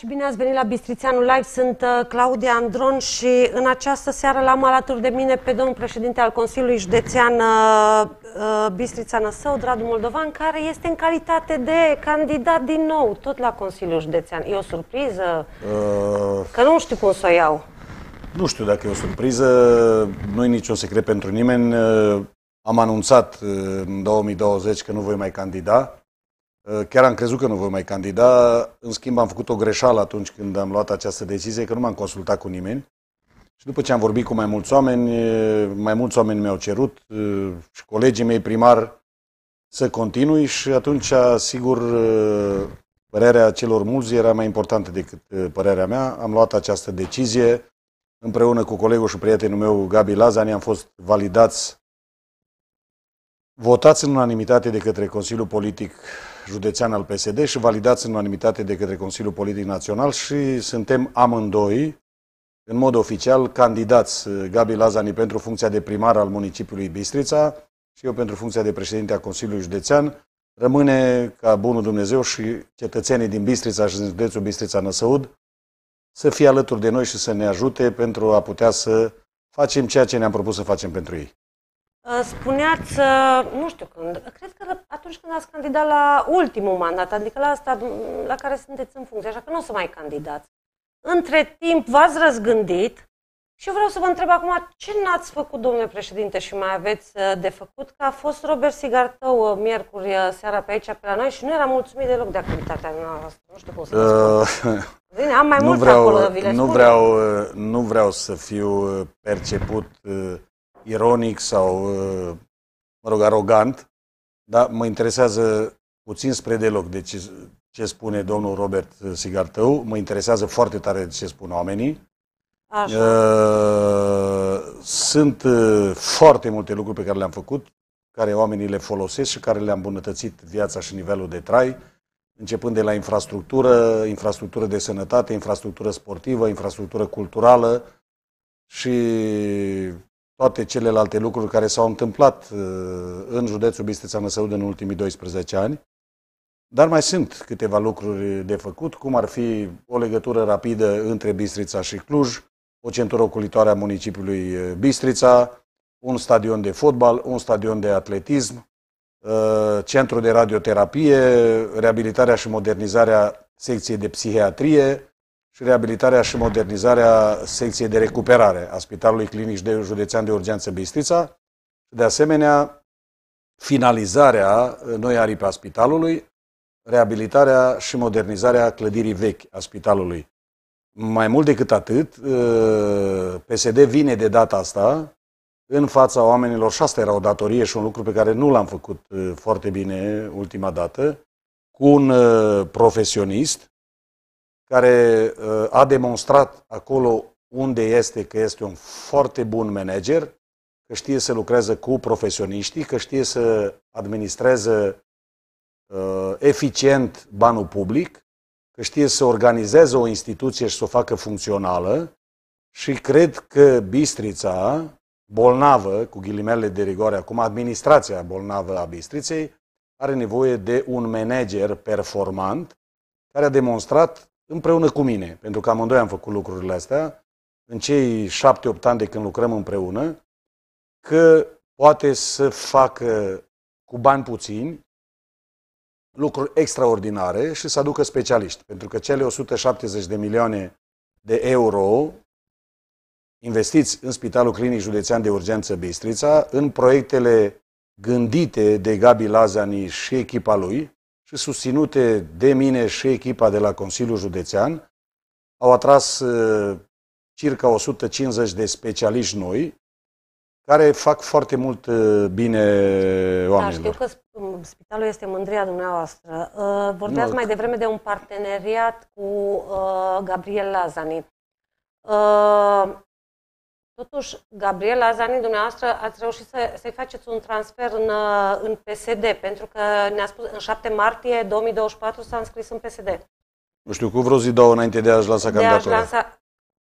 și bine ați venit la Bistrițeanu Live. Sunt uh, Claudia Andron și în această seară l-am alături de mine pe domnul președinte al Consiliului Județean uh, uh, Bistrița Năsău, Dradu Moldovan, care este în calitate de candidat din nou, tot la Consiliul Județean. E o surpriză? Uh... Că nu știu cum să o iau. Nu știu dacă e o surpriză, nu e niciun secret pentru nimeni. Am anunțat în 2020 că nu voi mai candida. Eh, chiar am crezut că nu voi mai candida, în schimb am făcut o greșeală atunci când am luat această decizie, că nu m-am consultat cu nimeni. Și după ce am vorbit cu mai mulți oameni, eh, mai mulți oameni mi-au cerut eh, și colegii mei primari să continui și atunci, sigur, părerea celor mulți era mai importantă decât părerea mea. Am luat această decizie împreună cu colegul și prietenul meu, Gabi Lazani, am fost validați, votați în unanimitate de către Consiliul Politic județean al PSD și validați în unanimitate de către Consiliul Politic Național și suntem amândoi, în mod oficial, candidați uh, Gabi Lazani pentru funcția de primar al municipiului Bistrița și eu pentru funcția de președinte a Consiliului Județean. Rămâne ca bunul Dumnezeu și cetățenii din Bistrița și din județul Bistrița-Năsăud să fie alături de noi și să ne ajute pentru a putea să facem ceea ce ne-am propus să facem pentru ei. Uh, spuneați, uh, nu știu când, cred că atunci când ați candidat la ultimul mandat, adică la asta mm, la care sunteți în funcție, așa că nu o să mai candidați. Între timp v-ați răzgândit și eu vreau să vă întreb acum ce n-ați făcut, domnule președinte, și mai aveți uh, de făcut, că a fost Robert Sigartău miercuri seara pe aici, pe la noi și nu era mulțumit deloc de activitatea noastră. Nu știu cum să spun. Uh, Vine, am mai nu mult vreau, acolo, nu vreau, nu vreau să fiu perceput uh, ironic sau, uh, mă rog, arogant, dar mă interesează puțin spre deloc de ce, ce spune domnul Robert Sigartău, mă interesează foarte tare ce spun oamenii. Așa. Uh, sunt uh, foarte multe lucruri pe care le-am făcut, care oamenii le folosesc și care le am îmbunătățit viața și nivelul de trai, începând de la infrastructură, infrastructură de sănătate, infrastructură sportivă, infrastructură culturală și toate celelalte lucruri care s-au întâmplat uh, în județul Bistrița-Năsăud în ultimii 12 ani. Dar mai sunt câteva lucruri de făcut, cum ar fi o legătură rapidă între Bistrița și Cluj, o centură oculitoare a municipiului uh, Bistrița, un stadion de fotbal, un stadion de atletism, uh, centru de radioterapie, reabilitarea și modernizarea secției de psihiatrie, și reabilitarea și modernizarea secției de recuperare a Spitalului Clinic de Județean de Urgență Bistrița, de asemenea finalizarea noi aripi a spitalului, reabilitarea și modernizarea clădirii vechi a spitalului. Mai mult decât atât, ă, PSD vine de data asta în fața oamenilor, și asta era o datorie și un lucru pe care nu l-am făcut ă, foarte bine ultima dată, cu un ă, profesionist care uh, a demonstrat acolo unde este că este un foarte bun manager, că știe să lucreze cu profesioniștii, că știe să administreze uh, eficient banul public, că știe să organizeze o instituție și să o facă funcțională și cred că Bistrița, bolnavă, cu ghilimele de rigoare acum, administrația bolnavă a Bistriței, are nevoie de un manager performant care a demonstrat împreună cu mine, pentru că amândoi am făcut lucrurile astea, în cei șapte-opt ani de când lucrăm împreună, că poate să facă cu bani puțini lucruri extraordinare și să aducă specialiști. Pentru că cele 170 de milioane de euro investiți în Spitalul Clinic Județean de Urgență Bistrița, în proiectele gândite de Gabi Lazani și echipa lui, și susținute de mine și echipa de la Consiliul Județean, au atras uh, circa 150 de specialiști noi, care fac foarte mult uh, bine oamenilor. Da, știu că spitalul este mândria dumneavoastră. Uh, vorbeați mai devreme de un parteneriat cu Gabriel Lazani. Totuși, Gabriela Zani, dumneavoastră, ați reușit să, să-i faceți un transfer în, uh, în PSD, pentru că ne-a spus în 7 martie 2024 s-a înscris în PSD. Nu știu, cu vreo zi, două înainte de a-și lansa candidatura. Lansa...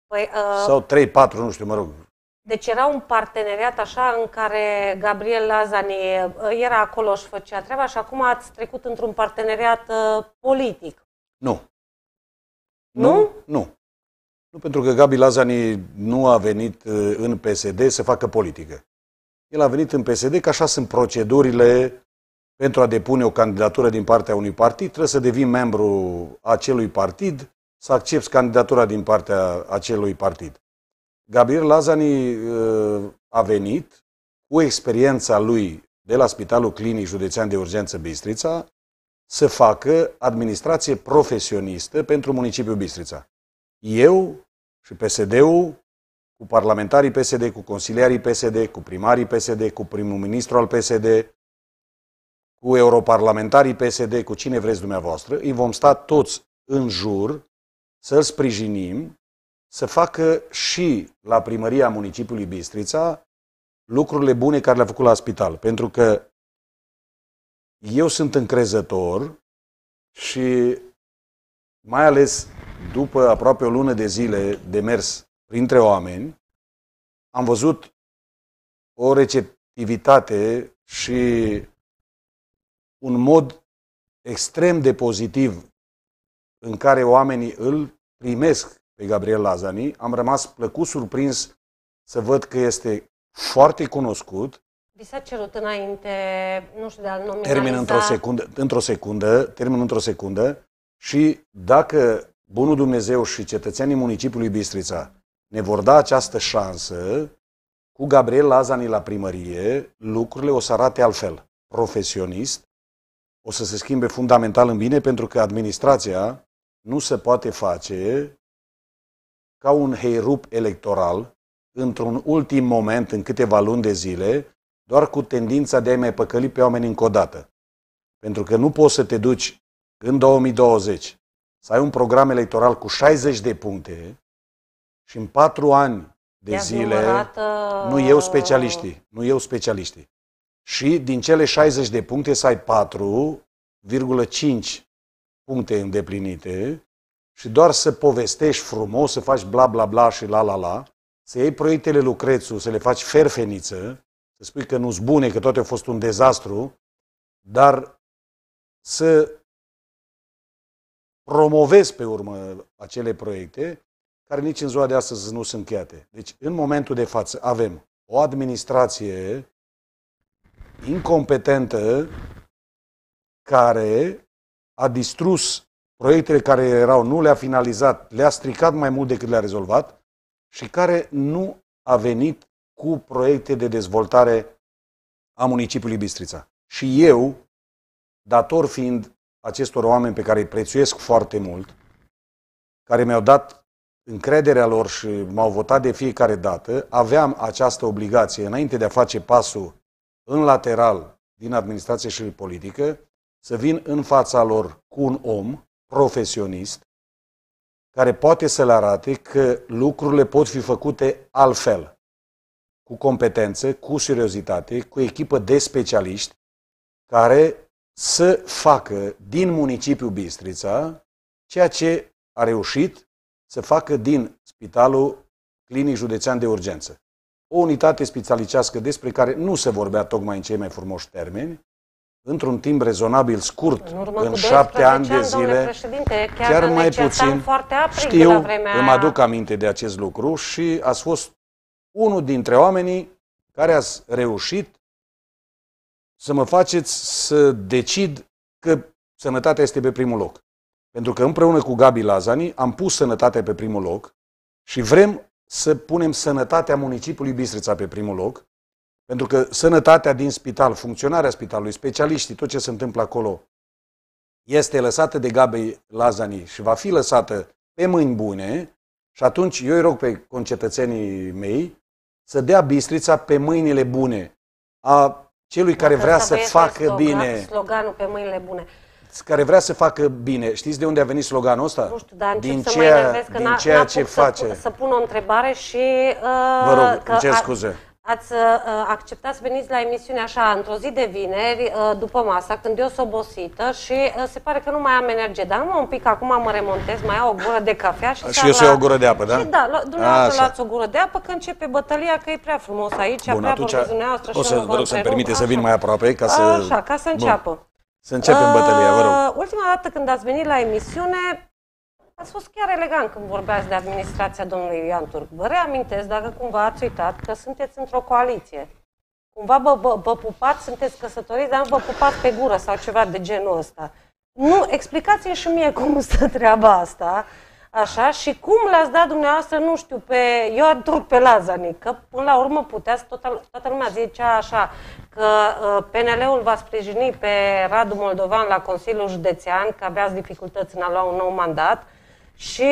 Păi, uh... Sau 3, 4, nu știu, mă rog. Deci era un parteneriat așa în care Gabriel Lazani uh, era acolo, și făcea treaba și acum ați trecut într-un parteneriat uh, politic. Nu? Nu. nu. Nu pentru că Gabi Lazani nu a venit uh, în PSD să facă politică. El a venit în PSD că așa sunt procedurile pentru a depune o candidatură din partea unui partid. Trebuie să devii membru acelui partid, să accepti candidatura din partea acelui partid. Gabriel Lazani uh, a venit cu experiența lui de la Spitalul Clinic Județean de Urgență Bistrița să facă administrație profesionistă pentru municipiul Bistrița eu și PSD-ul, cu parlamentarii PSD, cu consiliarii PSD, cu primarii PSD, cu primul ministru al PSD, cu europarlamentarii PSD, cu cine vreți dumneavoastră, îi vom sta toți în jur să-l sprijinim, să facă și la primăria municipiului Bistrița lucrurile bune care le-a făcut la spital. Pentru că eu sunt încrezător și mai ales după aproape o lună de zile de mers printre oameni, am văzut o receptivitate și un mod extrem de pozitiv în care oamenii îl primesc pe Gabriel Lazani. Am rămas plăcut surprins să văd că este foarte cunoscut. Vi s-a cerut înainte, nu știu, de a nominaliza... Termin într-o secundă, într-o secundă, termin într-o secundă și dacă bunul Dumnezeu și cetățenii municipiului Bistrița ne vor da această șansă, cu Gabriel Lazani la primărie, lucrurile o să arate altfel. Profesionist, o să se schimbe fundamental în bine, pentru că administrația nu se poate face ca un heirup electoral, într-un ultim moment, în câteva luni de zile, doar cu tendința de a-i mai păcăli pe oameni încă o dată. Pentru că nu poți să te duci în 2020 să ai un program electoral cu 60 de puncte și în 4 ani de i zile, numărată... nu eu specialiștii, nu eu specialiștii, și din cele 60 de puncte să ai 4,5 puncte îndeplinite și doar să povestești frumos, să faci bla bla bla și la la la, să iei proiectele lucrețul, să le faci ferfeniță, să spui că nu-s bune, că toate au fost un dezastru, dar să promovez pe urmă acele proiecte care nici în ziua de astăzi nu sunt încheiate. Deci, în momentul de față, avem o administrație incompetentă care a distrus proiectele care erau, nu le-a finalizat, le-a stricat mai mult decât le-a rezolvat și care nu a venit cu proiecte de dezvoltare a municipiului Bistrița. Și eu, dator fiind acestor oameni pe care îi prețuiesc foarte mult, care mi-au dat încrederea lor și m-au votat de fiecare dată, aveam această obligație, înainte de a face pasul în lateral din administrație și politică, să vin în fața lor cu un om profesionist care poate să le arate că lucrurile pot fi făcute altfel, cu competență, cu seriozitate, cu echipă de specialiști care să facă din municipiul Bistrița ceea ce a reușit să facă din Spitalul Clinic Județean de Urgență. O unitate specialicească despre care nu se vorbea tocmai în cei mai frumoși termeni, într-un timp rezonabil scurt, în, în șapte ani de zile, chiar, chiar mai puțin, știu, la îmi aduc aminte de acest lucru și a fost unul dintre oamenii care a reușit să mă faceți să decid că sănătatea este pe primul loc. Pentru că împreună cu Gabi Lazani am pus sănătatea pe primul loc și vrem să punem sănătatea municipiului Bistrița pe primul loc, pentru că sănătatea din spital, funcționarea spitalului, specialiștii, tot ce se întâmplă acolo, este lăsată de Gabi Lazani și va fi lăsată pe mâini bune și atunci eu îi rog pe concetățenii mei să dea Bistrița pe mâinile bune a Celui care vrea să facă slogan, bine. Sloganul pe mâinile bune. Care vrea să facă bine. Știți de unde a venit sloganul ăsta? Nu știu, dar din ceea, să mă enervez că din ceea ce face. Să, să pun o întrebare și... Uh, Vă rog, uh, că cer scuze. A, ați uh, acceptat să veniți la emisiune așa, într-o zi de vineri, uh, după masa, când eu sunt obosită și uh, se pare că nu mai am energie. Dar am un pic, acum mă remontez, mai iau o gură de cafea și... Și eu la... să o gură de apă, da? Și da, la, dumneavoastră luați o gură de apă că începe bătălia, că e prea frumos aici, Bun, prea atunci, dumneavoastră o să, vă rog să-mi permite așa. să vin mai aproape ca să... Așa, ca să înceapă. Bun. Să începem bătălia, vă rog. Uh, ultima dată când ați venit la emisiune, Ați fost chiar elegant când vorbeați de administrația domnului Ioan Turc. Vă reamintesc, dacă cumva ați uitat, că sunteți într-o coaliție. Cumva vă, vă, vă pupați, sunteți căsătoriți, dar nu vă pupați pe gură sau ceva de genul ăsta. Nu, explicați-mi și mie cum stă treaba asta, așa, și cum l-ați dat dumneavoastră, nu știu, pe Eu Turc pe Lazani, că până la urmă putea să toată, toată lumea zicea așa, că uh, ă, PNL-ul va sprijini pe Radu Moldovan la Consiliul Județean, că aveați dificultăți în a lua un nou mandat, și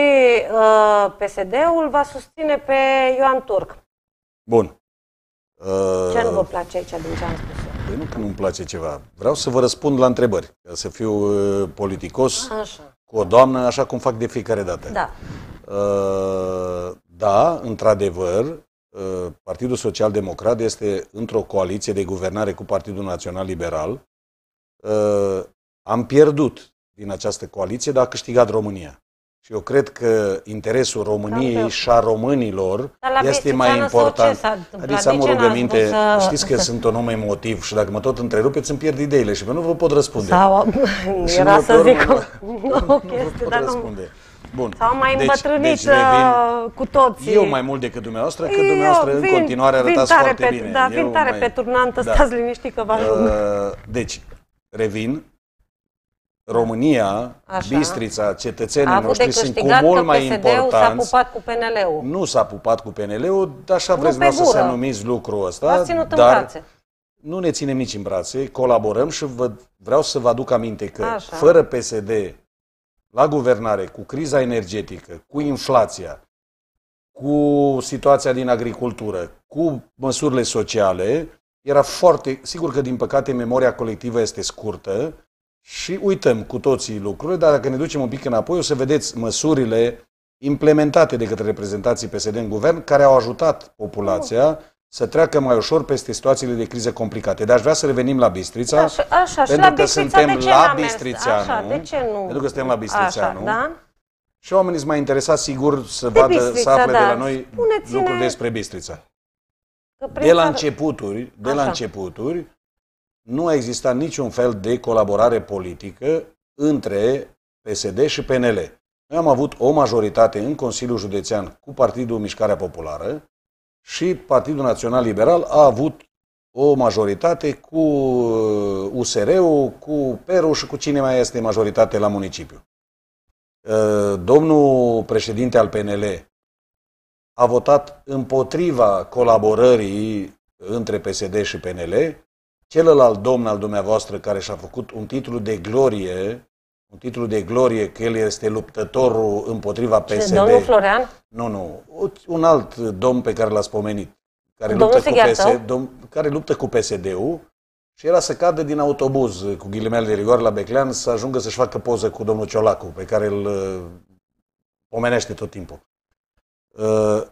uh, PSD-ul va susține pe Ioan Turc. Bun. Uh, ce nu uh, vă place aici din ce am spus? Păi nu că nu-mi place ceva. Vreau să vă răspund la întrebări, ca să fiu uh, politicos așa. cu o doamnă, așa cum fac de fiecare dată. Da. Uh, da, într-adevăr, uh, Partidul Social Democrat este într-o coaliție de guvernare cu Partidul Național Liberal. Uh, am pierdut din această coaliție, dar a câștigat România. Și eu cred că interesul României și a românilor este mai important. Adică am o rugăminte, să... știți că să... sunt un om emotiv și dacă mă tot întrerupeți îmi pierd ideile și nu vă pot răspunde. Sau și era să zic o, o chestie, dar răspunde. nu... Bun. Sau mai deci, îmbătrânit deci revin, uh, cu toții. Eu mai mult decât dumneavoastră, că dumneavoastră vin, în continuare arătați foarte pe, bine. Da, vin tare mai, pe turnantă, da. stați liniștit că vă uh, ajung. Uh, deci, revin, da. România, Așa. Bistrița, cetățenii a noștri sunt cu mult mai importanți. s-a pupat cu PNL-ul. Nu s-a pupat cu PNL-ul, așa nu vreți vreau să numiți lucrul ăsta. Ținut dar în brațe. Nu ne ținem nici în brațe, colaborăm și vă, vreau să vă aduc aminte că așa. fără PSD la guvernare, cu criza energetică, cu inflația, cu situația din agricultură, cu măsurile sociale, era foarte... Sigur că, din păcate, memoria colectivă este scurtă, și uităm cu toții lucrurile, dar dacă ne ducem un pic înapoi, o să vedeți măsurile implementate de către reprezentanții PSD în guvern, care au ajutat populația să treacă mai ușor peste situațiile de criză complicate. Dar aș vrea să revenim la Bistrița, așa, așa, pentru la că Bistrița, suntem la Bistrițeanu. Așa, de ce nu? Pentru că suntem la Bistrițeanu. Așa, da? Și oamenii sunt mai interesați, sigur, să de vadă, Bistrița, să afle da. de la noi lucruri despre Bistrița. De la începuturi, de la începuturi, nu a existat niciun fel de colaborare politică între PSD și PNL. Noi am avut o majoritate în Consiliul Județean cu Partidul Mișcarea Populară și Partidul Național Liberal a avut o majoritate cu USR-ul, uh, cu Peru și cu cine mai este majoritate la municipiu. Uh, domnul președinte al PNL a votat împotriva colaborării între PSD și PNL celălalt domn al dumneavoastră care și-a făcut un titlu de glorie, un titlu de glorie că el este luptătorul împotriva PSD. Domnul Florean? Nu, nu. Un alt domn pe care l-ați pomenit. Care luptă, cu PSD, domn, care luptă cu PSD-ul și era să cadă din autobuz cu ghilimele de rigoare la Beclean să ajungă să-și facă poză cu domnul Ciolacu, pe care îl uh, pomenește tot timpul. Uh,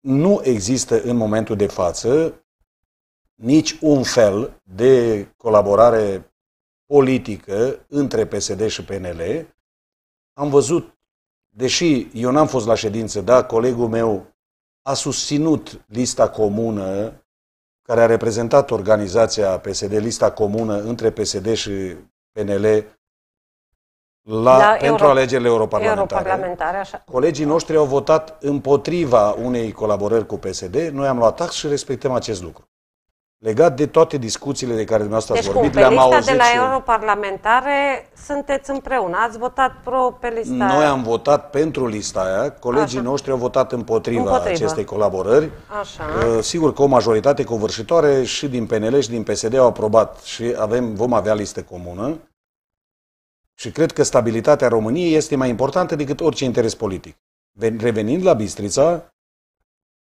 nu există în momentul de față nici un fel de colaborare politică între PSD și PNL. Am văzut, deși eu n-am fost la ședință, dar colegul meu a susținut lista comună care a reprezentat organizația PSD, lista comună între PSD și PNL la, la pentru Euro... alegerile europarlamentare. europarlamentare așa. Colegii noștri au votat împotriva unei colaborări cu PSD, noi am luat tax și respectăm acest lucru. Legat de toate discuțiile de care dumneavoastră deci ați vorbit, le-am auzit de la și... europarlamentare sunteți împreună, ați votat pro pe lista Noi aia. am votat pentru lista aia, colegii Așa. noștri au votat împotriva, împotriva. acestei colaborări. Așa. Uh, sigur că o majoritate covârșitoare și din PNL și din PSD au aprobat și avem, vom avea listă comună. Și cred că stabilitatea României este mai importantă decât orice interes politic. Revenind la Bistrița,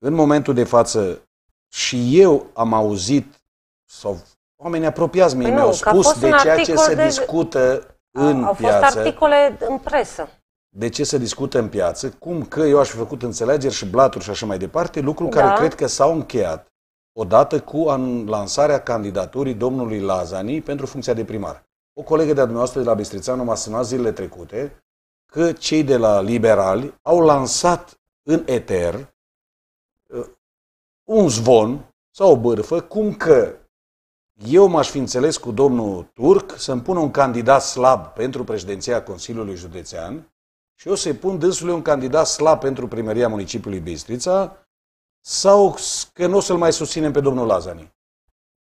în momentul de față și eu am auzit, sau oamenii apropiați mie păi mi-au spus de ceea ce se de... discută în au piață. Au fost articole în presă. De ce se discută în piață, cum că eu aș fi făcut înțelegeri și blaturi și așa mai departe, lucruri da. care cred că s-au încheiat odată cu lansarea candidaturii domnului Lazani pentru funcția de primar. O colegă de-a dumneavoastră de la Bistrițanu m-a sunat zilele trecute că cei de la Liberali au lansat în eter un zvon sau o bârfă, cum că eu m-aș fi înțeles cu domnul Turc să-mi pună un candidat slab pentru președinția Consiliului Județean și eu să-i pun dânsului un candidat slab pentru primăria municipiului Bistrița sau că nu o să-l mai susținem pe domnul Lazani.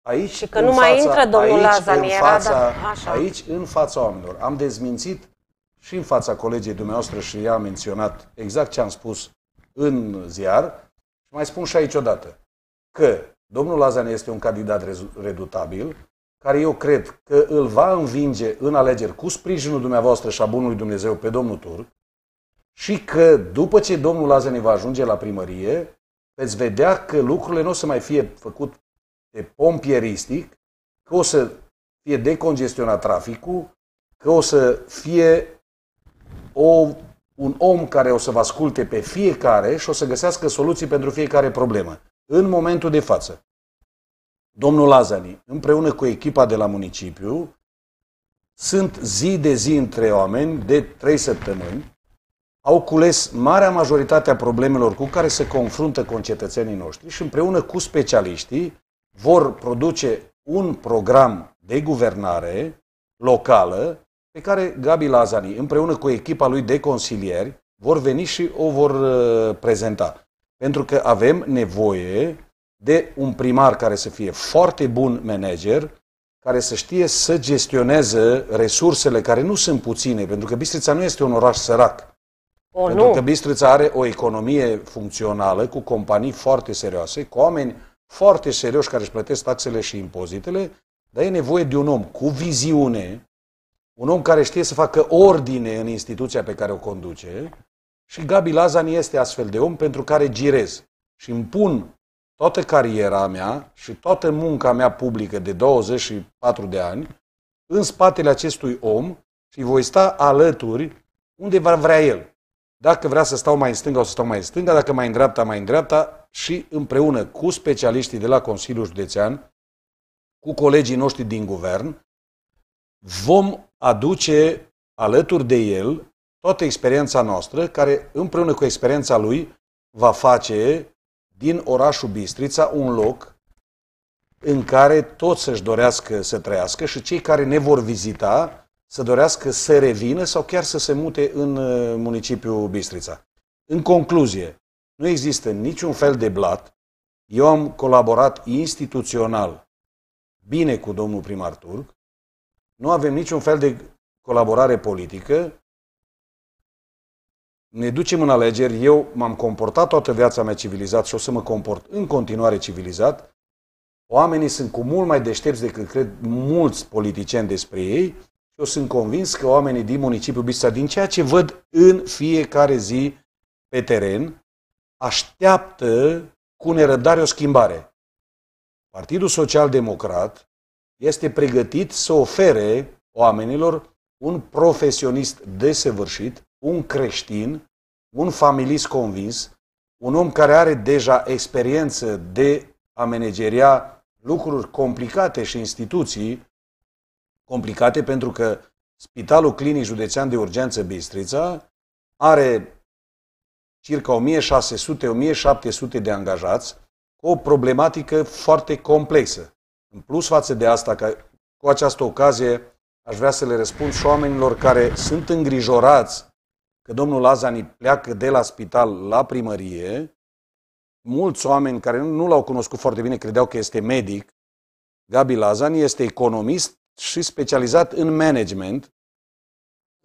Aici, și că nu fața, mai intră domnul aici, Lazani. În fața, era, da, așa. Aici, în fața oamenilor. Am dezmințit și în fața colegii dumneavoastră și ea a menționat exact ce am spus în ziar, și mai spun și aici odată că domnul Lazan este un candidat redutabil, care eu cred că îl va învinge în alegeri cu sprijinul dumneavoastră și a bunului Dumnezeu pe domnul Turc și că după ce domnul Lazan va ajunge la primărie, veți vedea că lucrurile nu o să mai fie făcut de pompieristic, că o să fie decongestionat traficul, că o să fie o un om care o să vă asculte pe fiecare și o să găsească soluții pentru fiecare problemă. În momentul de față, domnul Lazani, împreună cu echipa de la municipiu, sunt zi de zi între oameni, de trei săptămâni, au cules marea majoritate a problemelor cu care se confruntă concetățenii noștri și împreună cu specialiștii vor produce un program de guvernare locală pe care Gabi Lazani, împreună cu echipa lui de consilieri, vor veni și o vor uh, prezenta. Pentru că avem nevoie de un primar care să fie foarte bun manager, care să știe să gestioneze resursele care nu sunt puține, pentru că Bistrița nu este un oraș sărac. O, pentru nu. că Bistrița are o economie funcțională cu companii foarte serioase, cu oameni foarte serioși care își plătesc taxele și impozitele, dar e nevoie de un om cu viziune, un om care știe să facă ordine în instituția pe care o conduce și Gabi Lazan este astfel de om pentru care girez și îmi pun toată cariera mea și toată munca mea publică de 24 de ani în spatele acestui om și voi sta alături unde va vrea el. Dacă vrea să stau mai în stânga, o să stau mai în stânga, dacă mai în dreapta, mai în dreapta și împreună cu specialiștii de la Consiliul Județean, cu colegii noștri din guvern, vom aduce alături de el toată experiența noastră, care împreună cu experiența lui va face din orașul Bistrița un loc în care toți să-și dorească să trăiască și cei care ne vor vizita să dorească să revină sau chiar să se mute în uh, municipiul Bistrița. În concluzie, nu există niciun fel de blat. Eu am colaborat instituțional bine cu domnul primar Turc, nu avem niciun fel de colaborare politică. Ne ducem în alegeri. Eu m-am comportat toată viața mea civilizat și o să mă comport în continuare civilizat. Oamenii sunt cu mult mai deștepți decât cred mulți politicieni despre ei. Eu sunt convins că oamenii din municipiul Bistra, din ceea ce văd în fiecare zi pe teren, așteaptă cu nerăbdare o schimbare. Partidul Social Democrat este pregătit să ofere oamenilor un profesionist desăvârșit, un creștin, un familist convins, un om care are deja experiență de a manageria lucruri complicate și instituții complicate pentru că Spitalul Clinic Județean de Urgență Bistrița are circa 1600-1700 de angajați cu o problematică foarte complexă. În plus față de asta, că cu această ocazie aș vrea să le răspund și oamenilor care sunt îngrijorați că domnul Lazani pleacă de la spital la primărie, mulți oameni care nu l-au cunoscut foarte bine credeau că este medic. Gabi Lazani este economist și specializat în management.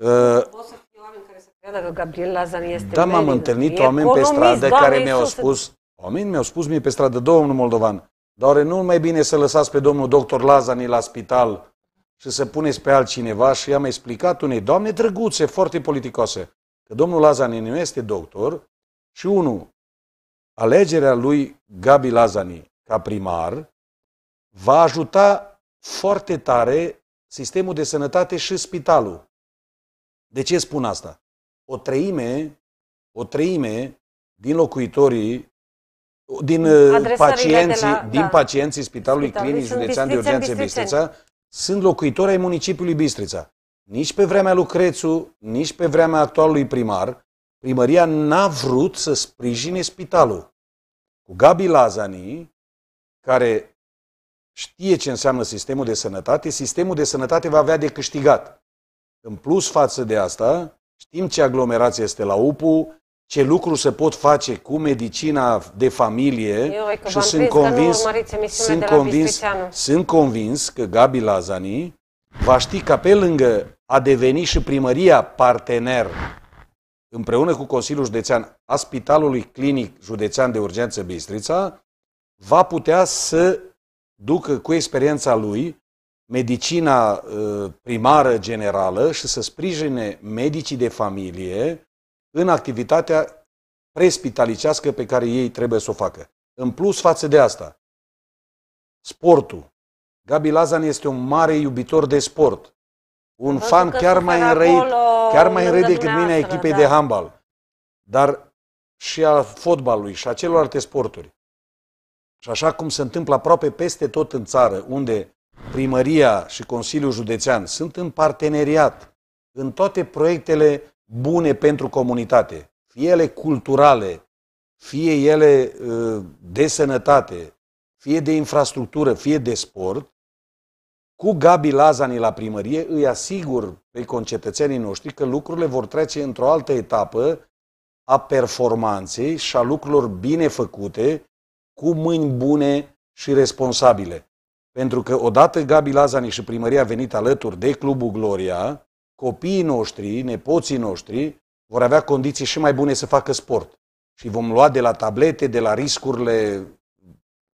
Uh, pot să fie oameni care să creadă că Gabriel Lazani este Da, m-am întâlnit oameni pe stradă care mi-au spus, oameni mi-au spus mie pe stradă, domnul Moldovan, doar nu mai bine să lăsați pe domnul doctor Lazani la spital și să puneți pe altcineva și i-am explicat unei doamne drăguțe, foarte politicoase, că domnul Lazani nu este doctor și unul, alegerea lui Gabi Lazani ca primar va ajuta foarte tare sistemul de sănătate și spitalul. De ce spun asta? O treime, o treime din locuitorii din, uh, pacienții, la, din da. pacienții Spitalului, Spitalului Clinic Județean de Urgență Bistrița sunt locuitori ai municipiului Bistrița. Nici pe vremea Lucrețu, nici pe vremea actualului primar, primăria n-a vrut să sprijine spitalul. Cu Gabi Lazani, care știe ce înseamnă sistemul de sănătate, sistemul de sănătate va avea de câștigat. În plus față de asta, știm ce aglomerație este la UPU, ce lucru se pot face cu medicina de familie Eu și sunt convins, sunt, convins, sunt convins că Gabi Lazani va ști că pe lângă a deveni și primăria partener împreună cu Consiliul Județean a Spitalului Clinic Județean de Urgență Bistrița, va putea să ducă cu experiența lui medicina uh, primară generală și să sprijine medicii de familie în activitatea prespitalicească pe care ei trebuie să o facă. În plus față de asta, sportul. Gabi Lazan este un mare iubitor de sport. Un Vă fan chiar mai, înrăit, chiar mai înrăit decât mine a echipei da. de handbal. Dar și a fotbalului și a celorlalte sporturi. Și așa cum se întâmplă aproape peste tot în țară, unde primăria și Consiliul Județean sunt în parteneriat în toate proiectele bune pentru comunitate, fie ele culturale, fie ele ă, de sănătate, fie de infrastructură, fie de sport, cu Gabi Lazani la primărie îi asigur pe concetățenii noștri că lucrurile vor trece într-o altă etapă a performanței și a lucrurilor bine făcute, cu mâini bune și responsabile. Pentru că odată Gabi Lazani și primăria a venit alături de Clubul Gloria, copiii noștri, nepoții noștri, vor avea condiții și mai bune să facă sport. Și vom lua de la tablete, de la riscurile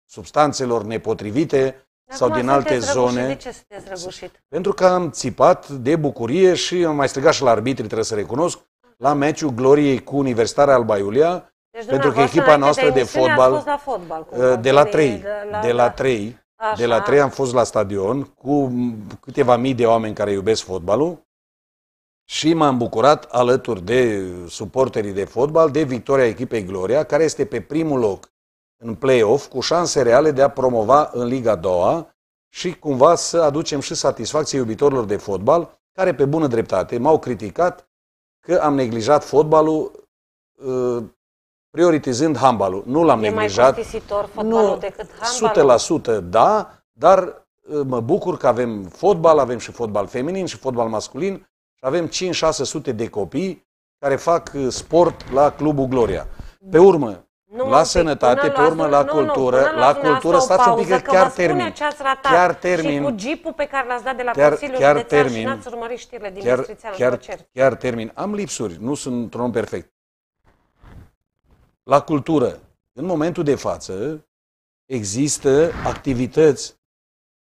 substanțelor nepotrivite Acum sau din alte zone. De ce sunteți răgușit? Pentru că am țipat de bucurie și am mai strigat și la arbitri, trebuie să recunosc, la meciul Gloriei cu Universitatea Alba Iulia, deci, pentru că echipa noastră de, de fotbal, la fotbal uh, de, la 3, de la, 3, de la 3 am fost la stadion cu câteva mii de oameni care iubesc fotbalul și m-am bucurat alături de suporterii de fotbal de victoria echipei Gloria, care este pe primul loc în play-off cu șanse reale de a promova în Liga 2 și cumva să aducem și satisfacție iubitorilor de fotbal, care pe bună dreptate m-au criticat că am neglijat fotbalul uh, prioritizând handbalul. Nu l-am e neglijat. mai fotbalul nu, decât handbalul? 100% da, dar uh, mă bucur că avem fotbal, avem și fotbal feminin și fotbal masculin și avem 5-600 de copii care fac uh, sport la Clubul Gloria. Pe urmă, nu, la sănătate, pe urmă la, cultură, nu, nu, la cultură, stați un pic că chiar termin. ratat Chiar termin. Și cu jeepul pe care l-ați dat de la chiar, Consiliul chiar Județean termin, și n-ați urmărit știrile din chiar, chiar, chiar termin. Am lipsuri, nu sunt într-un om perfect. La cultură, în momentul de față, există activități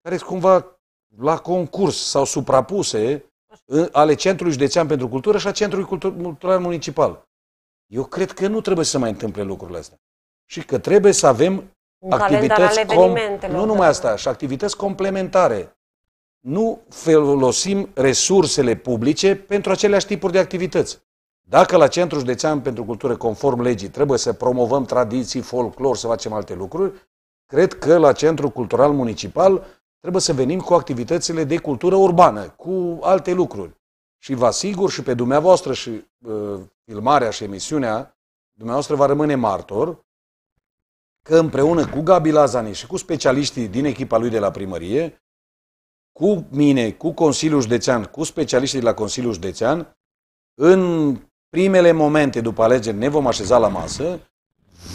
care sunt cumva la concurs sau suprapuse ale Centrului Județean pentru Cultură și a Centrului Cultural Municipal. Eu cred că nu trebuie să mai întâmple lucrurile astea. Și că trebuie să avem un activități com... Nu da. numai asta, și activități complementare. Nu folosim resursele publice pentru aceleași tipuri de activități. Dacă la Centrul Județean pentru Cultură, conform legii, trebuie să promovăm tradiții, folclor, să facem alte lucruri, cred că la Centrul Cultural Municipal trebuie să venim cu activitățile de cultură urbană, cu alte lucruri. Și vă asigur și pe dumneavoastră și uh, filmarea și emisiunea, dumneavoastră va rămâne martor, că împreună cu Gabi Lazani și cu specialiștii din echipa lui de la primărie, cu mine, cu Consiliul Județean, cu specialiștii de la Consiliul Județean, în primele momente după alegeri ne vom așeza la masă,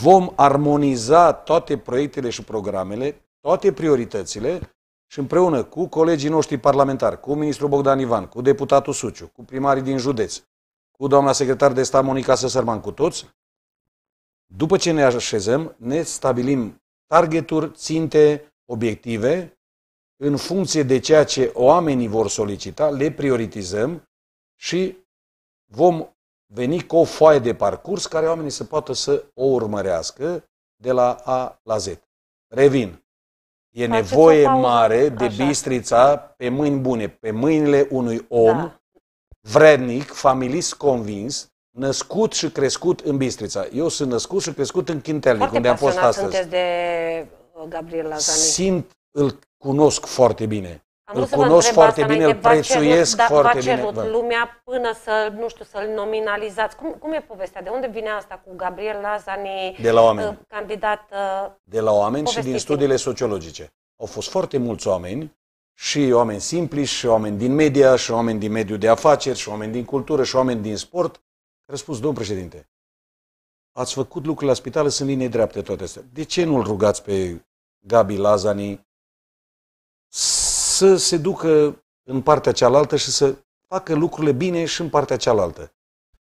vom armoniza toate proiectele și programele, toate prioritățile și împreună cu colegii noștri parlamentari, cu ministrul Bogdan Ivan, cu deputatul Suciu, cu primarii din județ, cu doamna secretar de stat Monica Săsărman, cu toți, după ce ne așezăm, ne stabilim targeturi, ținte, obiective, în funcție de ceea ce oamenii vor solicita, le prioritizăm și vom veni cu o foaie de parcurs care oamenii să poată să o urmărească de la A la Z. Revin. E Faceți nevoie mare de Așa. bistrița pe mâini bune, pe mâinile unui da. om da. vrednic, familist convins, născut și crescut în Bistrița. Eu sunt născut și crescut în Chintelnic, foarte unde am fost astăzi. de uh, Gabriel Lazani. Simt, îl cunosc foarte bine. Am îl cunosc foarte bine, îl prețuiesc cerut, foarte bine. cerut lumea până să, nu știu, să-l nominalizați. Cum, cum e povestea? De unde vine asta cu Gabriel Lazani, de la oameni. Uh, candidat? Uh, de la oameni și din studiile sociologice. Au fost foarte mulți oameni, și oameni simpli, și oameni din media, și oameni din mediul de afaceri, și oameni din cultură, și oameni din sport, care au spus, domn președinte, ați făcut lucrurile la spitală, sunt linii dreapte toate astea. De ce nu-l rugați pe Gabi Lazani să se ducă în partea cealaltă și să facă lucrurile bine și în partea cealaltă.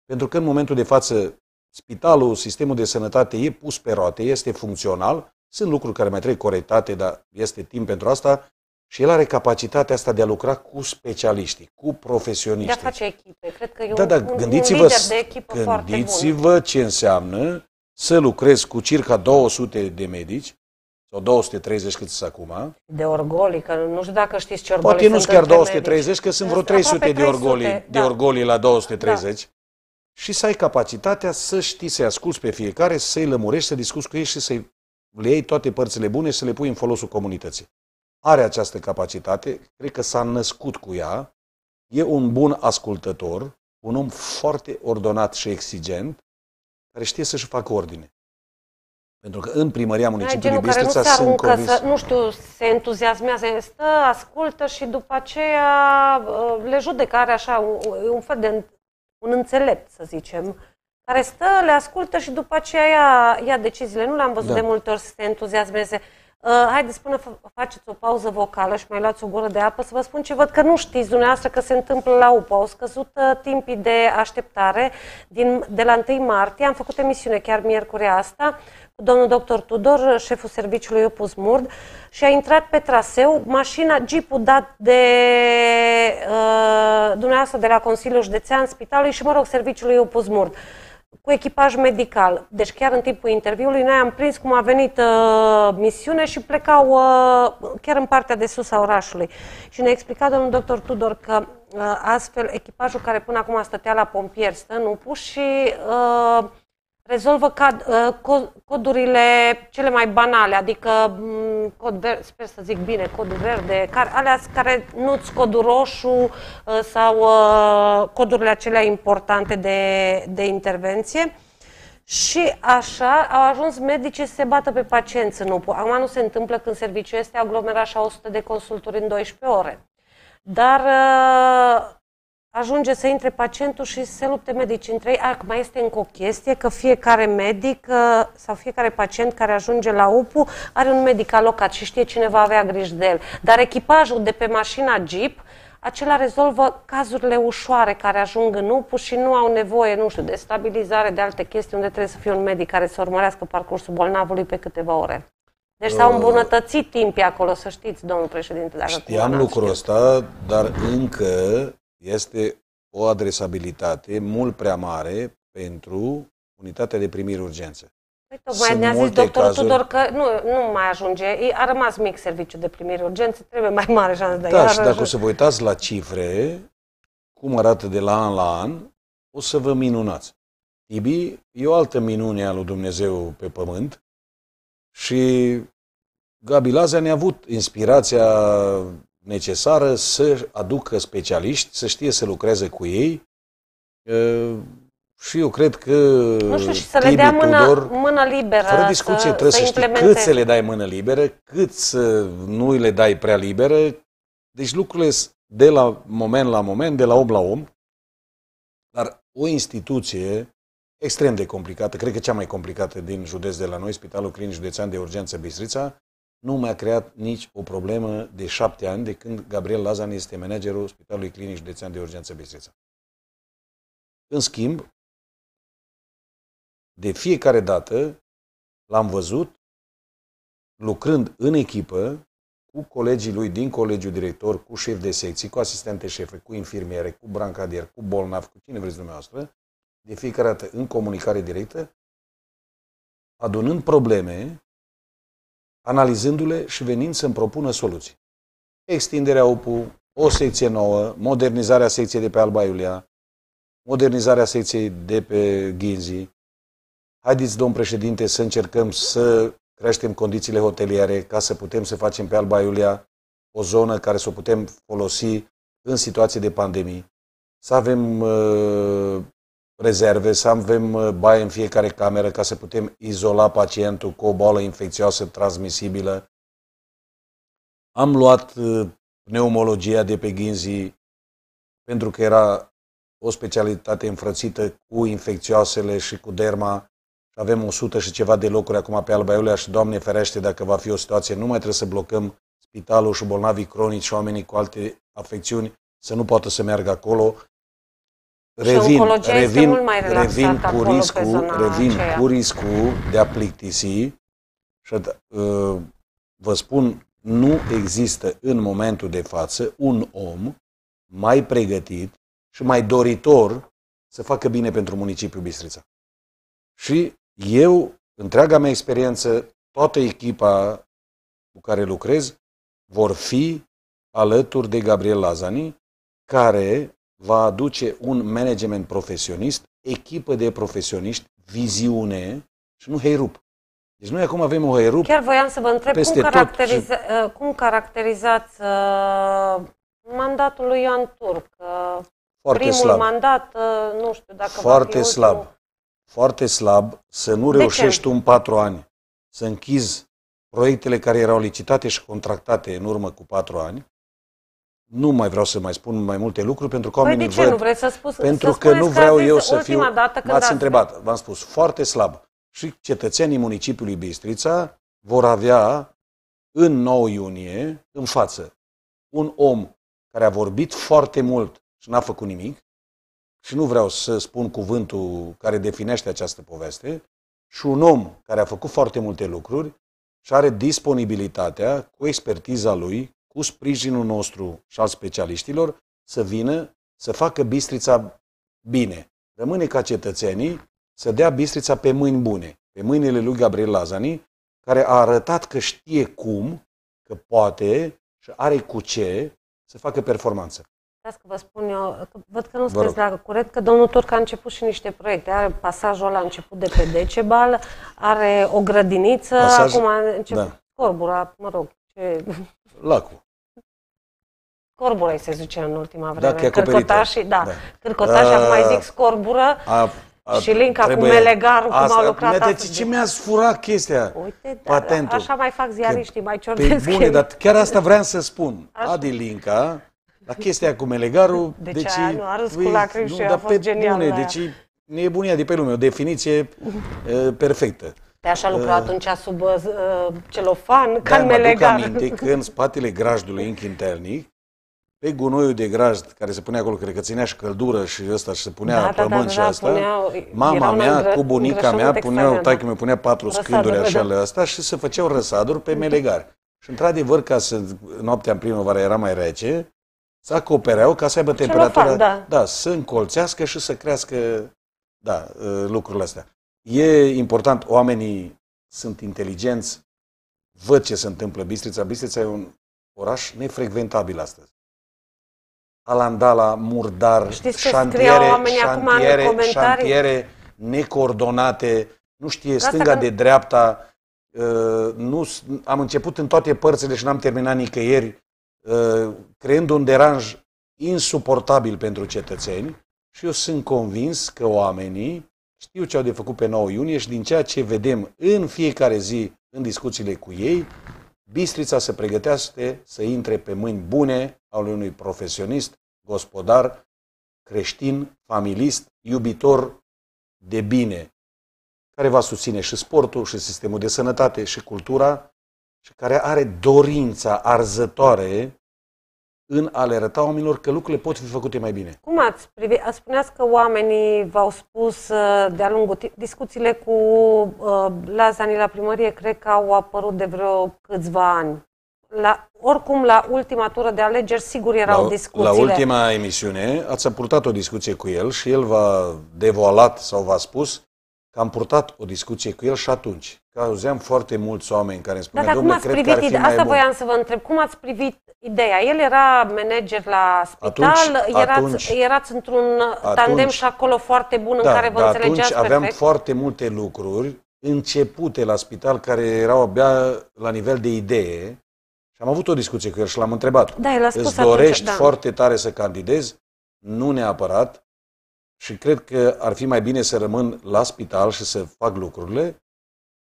Pentru că în momentul de față spitalul, sistemul de sănătate e pus pe roate, este funcțional, sunt lucruri care mai trebuie corectate, dar este timp pentru asta și el are capacitatea asta de a lucra cu specialiștii, cu profesioniști. De a face echipe. Cred că e da, un, da, un, gândiți-vă, un lider de echipă gândiți-vă foarte bun. ce înseamnă să lucrezi cu circa 200 de medici, sau 230 cât sunt acum. De orgolii, că nu știu dacă știți ce orgolii Poate nu chiar 230, că sunt vreo 300, 300 de orgolii, da. de orgolii la 230. Da. Și să ai capacitatea să știi, să-i asculți pe fiecare, să-i lămurești, să discuți cu ei și să le iei toate părțile bune și să le pui în folosul comunității. Are această capacitate, cred că s-a născut cu ea, e un bun ascultător, un om foarte ordonat și exigent, care știe să-și facă ordine. Pentru că în primăria municipiului Bistrița sunt convins. Să, nu știu, se entuziasmează, stă, ascultă și după aceea uh, le judecă, are așa un, un fel de un înțelept, să zicem, care stă, le ascultă și după aceea ia, ia deciziile. Nu le am văzut da. de multe ori să se entuziasmeze. Uh, haideți, spune, faceți o pauză vocală și mai luați o gură de apă să vă spun ce văd că nu știți dumneavoastră că se întâmplă la UPA. Au scăzut uh, timpii de așteptare din, de la 1 martie. Am făcut emisiune chiar miercuri asta cu domnul doctor Tudor, uh, șeful serviciului Opus Murd și a intrat pe traseu mașina, jeepul dat de uh, dumneavoastră de la Consiliul Județean Spitalului și, mă rog, serviciului Opus Murd. Uh, cu echipaj medical. Deci chiar în timpul interviului noi am prins cum a venit uh, misiune și plecau uh, chiar în partea de sus a orașului. Și ne-a explicat domnul doctor Tudor că uh, astfel echipajul care până acum stătea la pompieri stă în UPU și uh, rezolvă cad, uh, co, codurile cele mai banale, adică mm, cod verde, sper să zic bine, codul verde, care, alea care nu-ți codul roșu uh, sau uh, codurile acelea importante de, de intervenție. Și așa au ajuns medicii să se bată pe pacienți în UPU. Acum nu se întâmplă când serviciul este aglomerat și 100 de consulturi în 12 ore. Dar ajunge să intre pacientul și să se lupte medicii între ei. Acum este încă o chestie că fiecare medic uh, sau fiecare pacient care ajunge la UPU are un medic alocat și știe cine va avea grijă de el. Dar echipajul de pe mașina Jeep acela rezolvă cazurile ușoare care ajung în UPU și nu au nevoie, nu știu, de stabilizare, de alte chestii, unde trebuie să fie un medic care să urmărească parcursul bolnavului pe câteva ore. Deci s-au uh. îmbunătățit timpii acolo, să știți, domnul președinte. Dacă Știam lucrul ăsta, dar încă este o adresabilitate mult prea mare pentru unitatea de primire urgență. Păi tocmai ne-a zis doctorul cazuri... Tudor că nu, nu mai ajunge, a rămas mic serviciul de primire urgență, trebuie mai mare șansă de Da, și dacă ajunge. o să vă uitați la cifre, cum arată de la an la an, o să vă minunați. Tibi e o altă minune a lui Dumnezeu pe pământ și Gabi Lazea ne-a avut inspirația necesară să aducă specialiști, să știe să lucreze cu ei. Și eu cred că nu știu, și să le dea mână, Tudor, mână liberă. Fără discuție, să, trebuie să, să știi cât să le dai mână liberă, cât să nu le dai prea liberă. Deci lucrurile de la moment la moment, de la om la om, dar o instituție extrem de complicată, cred că cea mai complicată din județ de la noi, Spitalul Clinic Județean de Urgență Bistrița, nu mi-a creat nici o problemă de șapte ani de când Gabriel Lazan este managerul Spitalului Clinic Județean de Urgență Bistrița. În schimb, de fiecare dată l-am văzut lucrând în echipă cu colegii lui din colegiul director, cu șef de secții, cu asistente șefe, cu infirmiere, cu brancadier, cu bolnav, cu cine vreți dumneavoastră, de fiecare dată în comunicare directă, adunând probleme analizându-le și venind să-mi propună soluții. Extinderea OPU, o secție nouă, modernizarea secției de pe Alba Iulia, modernizarea secției de pe Ghinzi. Haideți, domn președinte, să încercăm să creștem condițiile hoteliere ca să putem să facem pe Alba Iulia o zonă care să o putem folosi în situații de pandemie. Să avem uh, rezerve, să avem uh, baie în fiecare cameră ca să putem izola pacientul cu o boală infecțioasă transmisibilă. Am luat uh, pneumologia de pe Ghinzi pentru că era o specialitate înfrățită cu infecțioasele și cu derma. Avem 100 și ceva de locuri acum pe Alba Iulia și, Doamne ferește, dacă va fi o situație, nu mai trebuie să blocăm spitalul și bolnavii cronici și oamenii cu alte afecțiuni să nu poată să meargă acolo, revin, revin, mult mai revin cu riscul, revin aceea. cu riscul de a plictisi și uh, vă spun, nu există în momentul de față un om mai pregătit și mai doritor să facă bine pentru municipiul Bistrița. Și eu, întreaga mea experiență, toată echipa cu care lucrez, vor fi alături de Gabriel Lazani, care va aduce un management profesionist, echipă de profesioniști, viziune și nu heirup. Deci noi acum avem o heirup Chiar voiam să vă întreb cum, caracteriza, și... Uh, cum caracterizați uh, mandatul lui Ioan Turc? Uh, Foarte primul slab. mandat, uh, nu știu dacă Foarte va fi slab. Ultimul. Foarte slab să nu de reușești ce? tu în patru ani să închizi proiectele care erau licitate și contractate în urmă cu patru ani, nu mai vreau să mai spun mai multe lucruri pentru că păi oamenii de ce văd, nu vreți să spus, Pentru să că nu vreau că eu să fiu... Dată când m-ați întrebat, v-am spus, foarte slab. Și cetățenii municipiului Bistrița vor avea în 9 iunie în față un om care a vorbit foarte mult și n-a făcut nimic și nu vreau să spun cuvântul care definește această poveste și un om care a făcut foarte multe lucruri și are disponibilitatea cu expertiza lui, cu sprijinul nostru și al specialiștilor, să vină să facă Bistrița bine. Rămâne ca cetățenii să dea Bistrița pe mâini bune, pe mâinile lui Gabriel Lazani, care a arătat că știe cum, că poate și are cu ce să facă performanță. Las că vă spun eu, că văd că nu sunteți la curent, că domnul Turc a început și niște proiecte. Are pasajul ăla început de pe Decebal, are o grădiniță, Pasaj... acum a început da. corbura, mă rog, ce lacul. Scorbură se zicea în ultima da, vreme. Da, Cârcotașii, da. da. Cârcotașii, uh, acum zic scorbură a, a, și linca cu melegarul, asta, cum au lucrat Deci ce mi-a sfurat chestia? Uite, da, da patentul. așa mai fac ziariștii, mai ciordesc. Pe bune, ei. dar chiar asta vreau să spun. Așa. Adi linca, la chestia cu melegarul... Deci, deci aia nu a râs cu lacrimi și a fost pe genial bune, deci nebunia de pe lume, o definiție uh, perfectă te așa lucra uh, eh. atunci sub uh, celofan, ca gar. melegar. aminte că în spatele grajdului în Chintelnic, pe gunoiul de grajd care se punea acolo, cred că ținea și căldură și ăsta și se punea da, da pământ da, da, da, și da, asta, puneau, mama mea îngră, cu bunica mea puneau, da. taică mi punea patru răsaduri, scânduri da. așa la asta și se făceau răsaduri pe melegar. Și într-adevăr, ca să, noaptea în primăvară era mai rece, să acopereau ca să aibă temperatura, da. da, să încolțească și să crească da, eh, lucrurile astea. E important, oamenii sunt inteligenți, văd ce se întâmplă Bistrița. Bistrița e un oraș nefrecventabil astăzi. Alandala, murdar, Știți șantiere, șantiere, șantiere necoordonate, nu știe Asta stânga că... de dreapta. Ă, nu, am început în toate părțile și n-am terminat nicăieri, ă, creând un deranj insuportabil pentru cetățeni și eu sunt convins că oamenii știu ce au de făcut pe 9 iunie și din ceea ce vedem în fiecare zi în discuțiile cu ei, Bistrița se pregătește să intre pe mâini bune al unui profesionist, gospodar, creștin, familist, iubitor de bine, care va susține și sportul, și sistemul de sănătate, și cultura, și care are dorința arzătoare în a le arăta oamenilor că lucrurile pot fi făcute mai bine. Cum ați privit? Spuneați că oamenii v-au spus uh, de-a lungul discuțiile cu uh, Lazani la primărie, cred că au apărut de vreo câțiva ani. La, oricum, la ultima tură de alegeri, sigur erau la, discuțiile. La ultima emisiune ați apurtat o discuție cu el și el v-a devoalat sau v-a spus că am purtat o discuție cu el și atunci. Că auzeam foarte mulți oameni care îmi spuneau, Dar cum ați cred privit, că ar fi asta voiam să vă întreb, cum ați privit ideea? El era manager la spital, atunci, erați, atunci, erați într-un atunci, tandem și acolo foarte bun da, în care vă da, înțelegeați atunci aveam foarte multe lucruri începute la spital care erau abia la nivel de idee și am avut o discuție cu el și l-am întrebat. Da, el a spus Îți dorești atunci, da. foarte tare să candidezi? Nu neapărat, și cred că ar fi mai bine să rămân la spital și să fac lucrurile,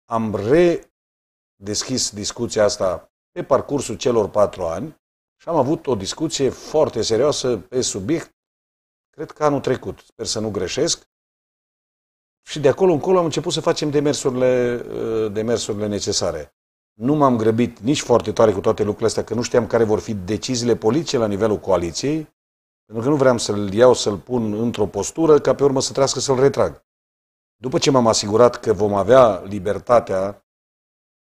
am redeschis discuția asta pe parcursul celor patru ani și am avut o discuție foarte serioasă pe subiect, cred că anul trecut, sper să nu greșesc, și de acolo încolo am început să facem demersurile, uh, demersurile necesare. Nu m-am grăbit nici foarte tare cu toate lucrurile astea, că nu știam care vor fi deciziile politice la nivelul coaliției, pentru că nu vreau să-l iau, să-l pun într-o postură, ca pe urmă să trească să-l retrag. După ce m-am asigurat că vom avea libertatea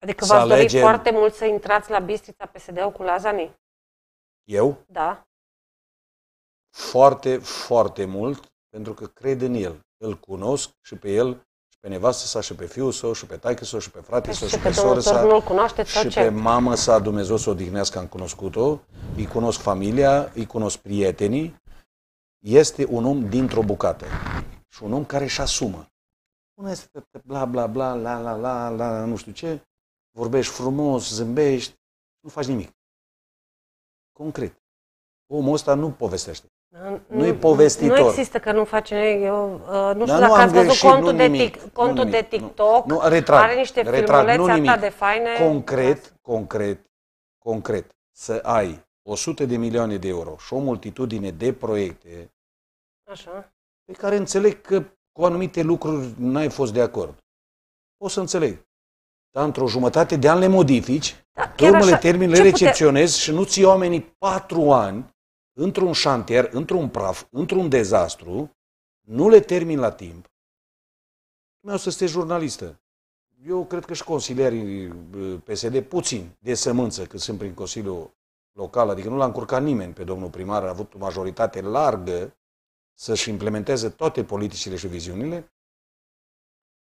Adică să v-ați foarte mult să intrați la Bistrița PSD-ul cu Lazani? Eu? Da. Foarte, foarte mult, pentru că cred în el. Îl cunosc și pe el pe nevastă sa și pe fiul său și pe taică său și pe frate său și, și pe, pe soră sa și ce? pe mama sa Dumnezeu să o odihnească, am cunoscut-o, îi cunosc familia, îi cunosc prietenii, este un om dintr-o bucată și un om care își asumă. Nu este bla bla bla, la la la, la nu știu ce, vorbești frumos, zâmbești, nu faci nimic. Concret. Omul ăsta nu povestește. Da, Nu-i povestitor. Nu există că nu face, eu uh, nu da, știu da, dacă ați văzut greșit, contul, de, tic, contul nimic, de TikTok, nu, nu, retrag, are niște retrag, filmulețe atât de faine. Concret, concret, concret, să ai 100 de milioane de euro și o multitudine de proiecte Așa. pe care înțeleg că cu anumite lucruri n-ai fost de acord. O să înțeleg. Dar într-o jumătate de an le modifici, da, pe le termin le recepționezi pute... și nu ți oamenii patru ani într-un șantier, într-un praf, într-un dezastru, nu le termin la timp, nu să stai jurnalistă. Eu cred că și consilierii uh, PSD puțin de sămânță că sunt prin Consiliul Local, adică nu l-a încurcat nimeni pe domnul primar, a avut o majoritate largă să-și implementeze toate politicile și viziunile.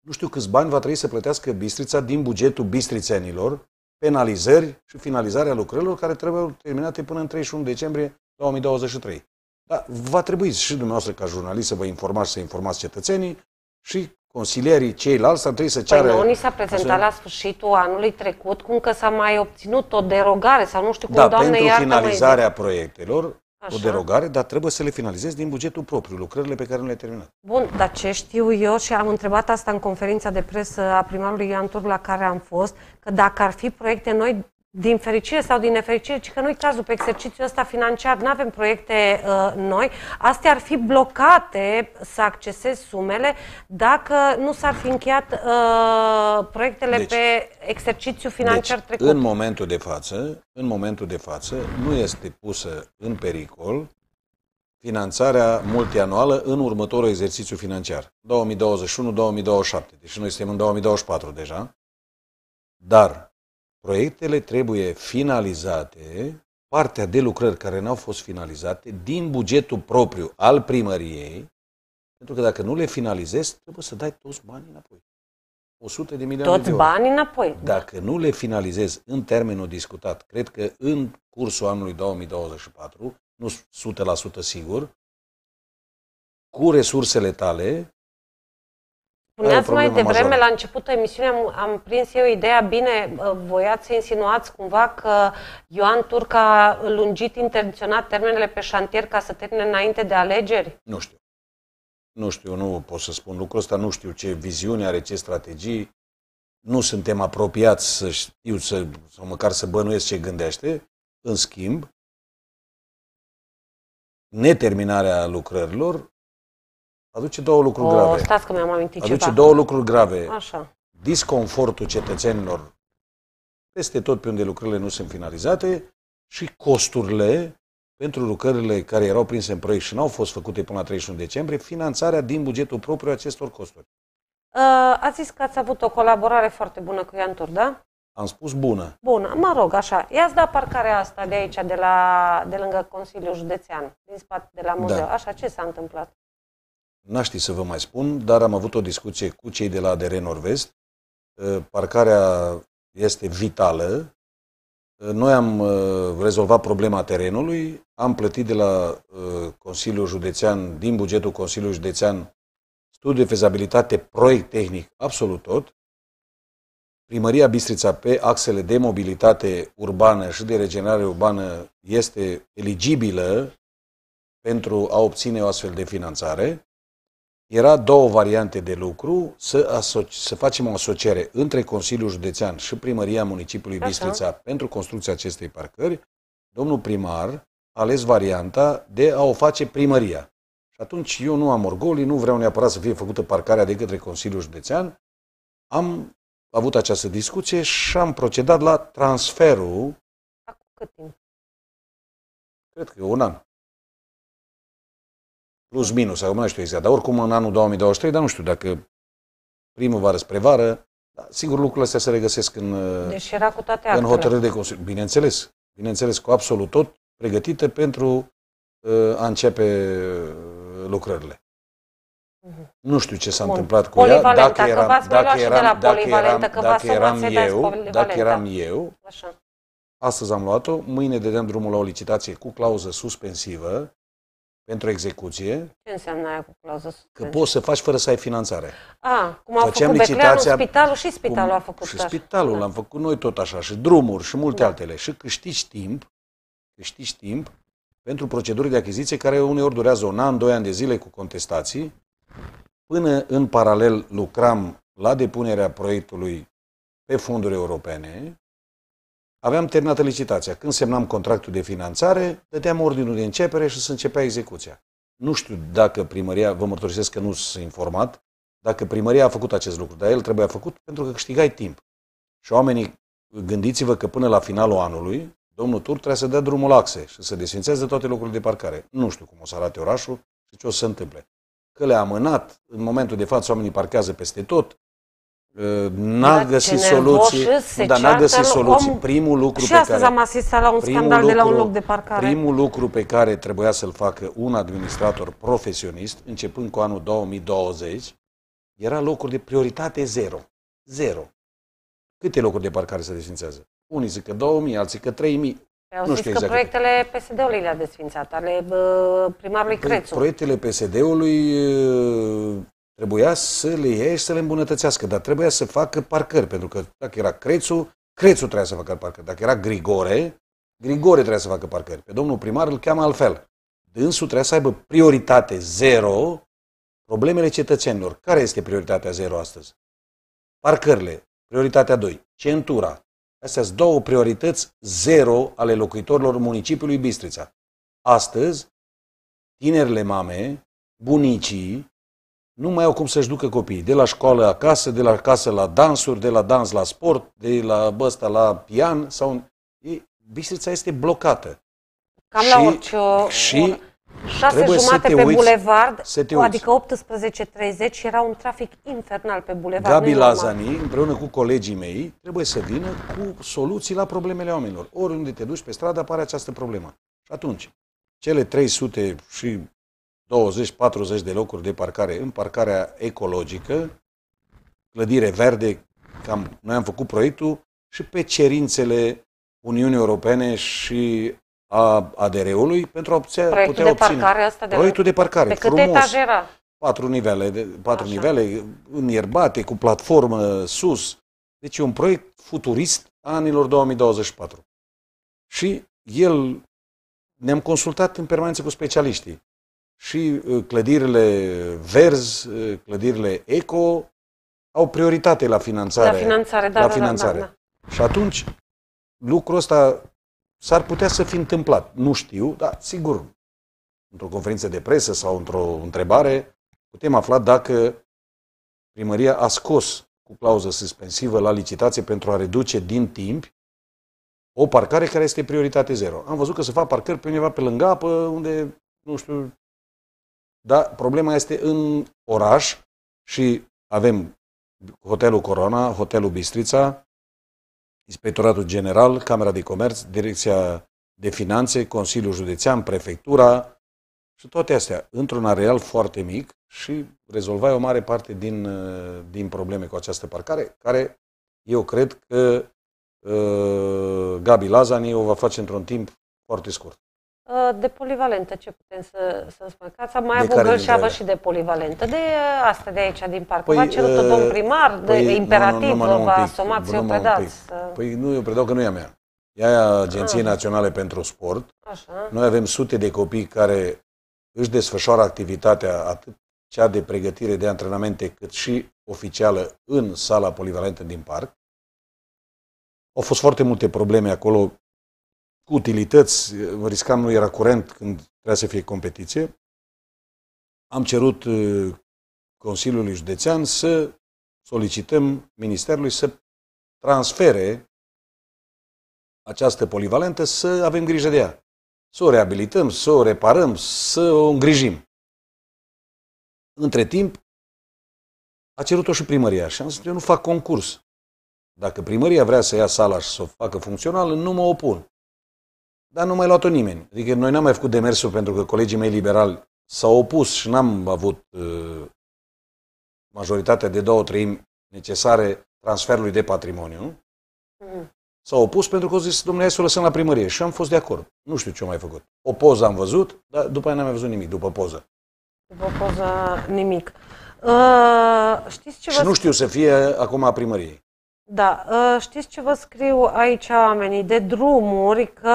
Nu știu câți bani va trebui să plătească Bistrița din bugetul bistrițenilor, penalizări și finalizarea lucrărilor care trebuie terminate până în 31 decembrie 2023. Dar va trebui și dumneavoastră ca jurnalist să vă informați, să informați cetățenii și consilierii ceilalți ar trebui să păi ceară... Păi nu ni s-a prezentat la sfârșitul anului trecut cum că s-a mai obținut o derogare sau nu știu cum, da, doamne pentru iartă finalizarea mai... proiectelor, Așa. o derogare, dar trebuie să le finalizezi din bugetul propriu, lucrările pe care nu le terminat. Bun, dar ce știu eu și am întrebat asta în conferința de presă a primarului Ian Turb la care am fost, că dacă ar fi proiecte noi, din fericire sau din nefericire, ci că nu-i cazul pe exercițiul ăsta financiar, nu avem proiecte uh, noi, astea ar fi blocate să accesezi sumele dacă nu s-ar fi încheiat uh, proiectele deci, pe exercițiu financiar deci, trecut. În momentul de față, în momentul de față, nu este pusă în pericol finanțarea multianuală în următorul exercițiu financiar, 2021-2027. Deci noi suntem în 2024 deja, dar proiectele trebuie finalizate, partea de lucrări care n-au fost finalizate, din bugetul propriu al primăriei, pentru că dacă nu le finalizezi, trebuie să dai toți banii înapoi. 100 de milioane Tot de banii înapoi. Dacă nu le finalizezi în termenul discutat, cred că în cursul anului 2024, nu 100% sigur, cu resursele tale, Spuneați mai devreme, majoră. la începutul emisiunii am, am prins eu ideea bine, uh, voiați să insinuați cumva că Ioan Turca a lungit intenționat termenele pe șantier ca să termine înainte de alegeri? Nu știu. Nu știu, nu pot să spun lucrul ăsta, nu știu ce viziune are, ce strategii. Nu suntem apropiați să știu să, sau măcar să bănuiesc ce gândește. În schimb, neterminarea lucrărilor aduce două lucruri o, oh, grave. Stați că mi-am amintit aduce ceva. două lucruri grave. Așa. Disconfortul cetățenilor peste tot pe unde lucrările nu sunt finalizate și costurile pentru lucrările care erau prinse în proiect și n-au fost făcute până la 31 decembrie, finanțarea din bugetul propriu acestor costuri. Uh, ați zis că ați avut o colaborare foarte bună cu Ian Tur, da? Am spus bună. Bună, mă rog, așa. I-ați dat parcarea asta de aici, de, la, de lângă Consiliul Județean, din spate, de la muzeu. Da. Așa, ce s-a întâmplat? n ști să vă mai spun, dar am avut o discuție cu cei de la ADR Norvest. Uh, parcarea este vitală. Uh, noi am uh, rezolvat problema terenului, am plătit de la Consiliul Județean, din bugetul Consiliului Județean, studiu de fezabilitate, proiect tehnic, absolut tot. Primăria Bistrița pe axele de mobilitate urbană și de regenerare urbană este eligibilă pentru a obține o astfel de finanțare. Era două variante de lucru, să, să facem o asociere între Consiliul Județean și Primăria Municipiului Așa. Da, Bistrița da. pentru construcția acestei parcări. Domnul primar a ales varianta de a o face primăria. Și atunci eu nu am orgolii, nu vreau neapărat să fie făcută parcarea de către Consiliul Județean. Am avut această discuție și am procedat la transferul... Acum cât timp? Cred că un an plus minus, acum nu știu exact, dar oricum în anul 2023, dar nu știu dacă primăvară spre vară, dar sigur lucrurile astea se regăsesc în, uh, deci era cu toate în hotărâri de consiliu. Bineînțeles, bineînțeles, cu absolut tot pregătite pentru uh, a începe uh, lucrările. Mhm. Nu știu ce s-a Bun. întâmplat cu ea, dacă eram, dacă eram, dacă eram, dacă eram eu, dacă eram eu, Așa. astăzi am luat-o, mâine dădeam drumul la o licitație cu clauză suspensivă, pentru execuție. Ce înseamnă aia cu clauză suspensie? Că poți să faci fără să ai finanțare. A, cum au Făceam făcut licitația, spitalul și spitalul cum, a făcut Și spitalul l-am da. făcut noi tot așa, și drumuri și multe da. altele. Și câștigi timp, câștigi timp pentru proceduri de achiziție care uneori durează un an, doi ani de zile cu contestații. Până în paralel lucram la depunerea proiectului pe fonduri europene, Aveam terminată licitația. Când semnam contractul de finanțare, dădeam ordinul de începere și se începea execuția. Nu știu dacă primăria, vă mărturisesc că nu s-a informat, dacă primăria a făcut acest lucru, dar el trebuia făcut pentru că câștigai timp. Și oamenii, gândiți-vă că până la finalul anului, domnul Tur trebuie să dea drumul axe și să desfințeze toate locurile de parcare. Nu știu cum o să arate orașul și ce o să se întâmple. Că le-a amânat, în momentul de față oamenii parchează peste tot, da, n-a găsit soluții, dar n-a găsit soluții. Om... Primul lucru și pe care, am asistat la un scandal lucru, de la un loc de parcare. Primul lucru pe care trebuia să-l facă un administrator profesionist, începând cu anul 2020, era locuri de prioritate zero. Zero. Câte locuri de parcare se desfințează? Unii zic că 2000, alții că 3000. Au nu știu că exact proiectele PSD-ului le-a desfințat, ale primarului păi, Crețu. Proiectele PSD-ului trebuia să le ia și să le îmbunătățească, dar trebuia să facă parcări, pentru că dacă era Crețu, Crețu trebuia să facă parcări. Dacă era Grigore, Grigore trebuia să facă parcări. Pe domnul primar îl cheamă altfel. Dânsul trebuia să aibă prioritate zero problemele cetățenilor. Care este prioritatea zero astăzi? Parcările, prioritatea 2. Centura. Astea sunt două priorități zero ale locuitorilor municipiului Bistrița. Astăzi, tinerile mame, bunicii, nu mai au cum să-și ducă copiii. De la școală acasă, de la casă la dansuri, de la dans la sport, de la băsta la pian sau... E, Bistrița este blocată. Cam și, la orice... Și șase jumate pe uiți, bulevard, să te uiți. adică 18.30, era un trafic infernal pe bulevard. Gabi Lazani, împreună cu colegii mei, trebuie să vină cu soluții la problemele oamenilor. Oriunde te duci pe stradă apare această problemă. Și atunci, cele 300 și 20-40 de locuri de parcare în parcarea ecologică, clădire verde, cam noi am făcut proiectul și pe cerințele Uniunii Europene și a ADR-ului pentru a putea, proiectul putea de obține. Parcare asta de proiectul de parcare, pe frumos. Câte Patru nivele, patru Așa. nivele înierbate, cu platformă sus. Deci e un proiect futurist a anilor 2024. Și el ne-am consultat în permanență cu specialiștii și uh, clădirile verzi, uh, clădirile eco, au prioritate la finanțare. La finanțare, da, la da, da finanțare. Da, da, da. Și atunci, lucrul ăsta s-ar putea să fi întâmplat. Nu știu, dar sigur, într-o conferință de presă sau într-o întrebare, putem afla dacă primăria a scos cu clauză suspensivă la licitație pentru a reduce din timp o parcare care este prioritate zero. Am văzut că se fac parcări pe undeva pe lângă apă, unde, nu știu, dar problema este în oraș și avem Hotelul Corona, Hotelul Bistrița, Inspectoratul General, Camera de Comerț, Direcția de Finanțe, Consiliul Județean, Prefectura și toate astea într-un areal foarte mic și rezolvai o mare parte din, uh, din probleme cu această parcare, care eu cred că uh, Gabi Lazani o va face într-un timp foarte scurt. Uh, de polivalentă, ce putem să, să spun? Că ați mai avut gălșeavă și de polivalentă. De asta de aici, din parc. Păi, v-a cerut uh, domn primar, păi, de imperativ, nu, nu, nu, vă asumați, eu predați. Uh. Păi nu, eu predau că nu e a mea. Ea e a ah. Agenției ah. Naționale pentru Sport. Așa. Noi avem sute de copii care își desfășoară activitatea atât cea de pregătire de antrenamente, cât și oficială în sala polivalentă din parc. Au fost foarte multe probleme acolo cu utilități, riscam, nu era curent când trebuia să fie competiție, am cerut uh, Consiliului Județean să solicităm Ministerului să transfere această polivalentă, să avem grijă de ea. Să o reabilităm, să o reparăm, să o îngrijim. Între timp, a cerut-o și primăria și am zis, eu nu fac concurs. Dacă primăria vrea să ia sala și să o facă funcțională, nu mă opun. Dar nu mai luat-o nimeni. Adică noi n-am mai făcut demersul pentru că colegii mei liberali s-au opus și n-am avut uh, majoritatea de două treimi necesare transferului de patrimoniu. Mm. S-au opus pentru că au zis, domnule, să o lăsăm la primărie. Și am fost de acord. Nu știu ce am mai făcut. O poză am văzut, dar după aia n-am mai văzut nimic, după poză. După poză, nimic. Uh, știți ce și vă... nu știu să fie acum a primăriei. Da, ă, știți ce vă scriu aici oamenii? De drumuri, că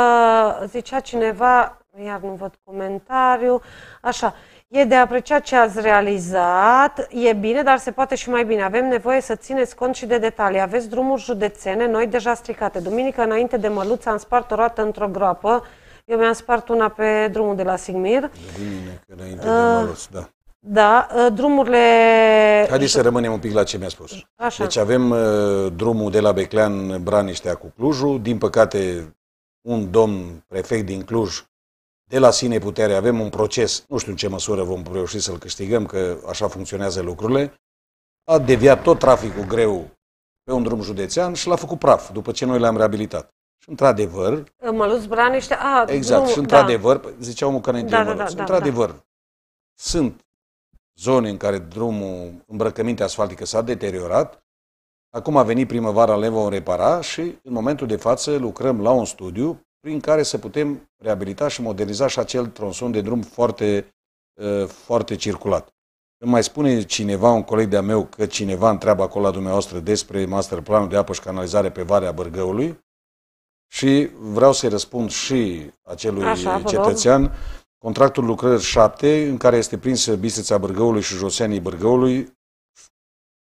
zicea cineva, iar nu văd comentariu, așa, e de apreciat ce ați realizat, e bine, dar se poate și mai bine. Avem nevoie să țineți cont și de detalii. Aveți drumuri județene, noi deja stricate. Duminică, înainte de măluță, am spart o roată într-o groapă. Eu mi-am spart una pe drumul de la Sigmir. Duminică, înainte uh, de ă, măluță, da. Da, ă, drumurile... Haideți să rămânem un pic la ce mi-a spus. Așa. Deci avem ă, drumul de la Beclean, Braniștea cu Clujul. Din păcate, un domn prefect din Cluj, de la sine putere, avem un proces, nu știu în ce măsură vom reuși să-l câștigăm, că așa funcționează lucrurile, a deviat tot traficul greu pe un drum județean și l-a făcut praf, după ce noi l-am reabilitat. Și într-adevăr... Măluț Braniște, a, Exact, drum, și da. într-adevăr, da. ziceau că înainte da, da, da, într-adevăr, da. sunt zone în care drumul, îmbrăcămintea asfaltică s-a deteriorat. Acum a venit primăvara, le vom repara și în momentul de față lucrăm la un studiu prin care să putem reabilita și moderniza și acel tronson de drum foarte, ă, foarte circulat. Îmi mai spune cineva, un coleg de-a meu, că cineva întreabă acolo la dumneavoastră despre masterplanul de apă și canalizare pe Varea Bărgăului și vreau să-i răspund și acelui Așa, cetățean. Vreau. Contractul lucrări 7, în care este prinsă Bistrița Bârgăului și Josanii Bârgăului,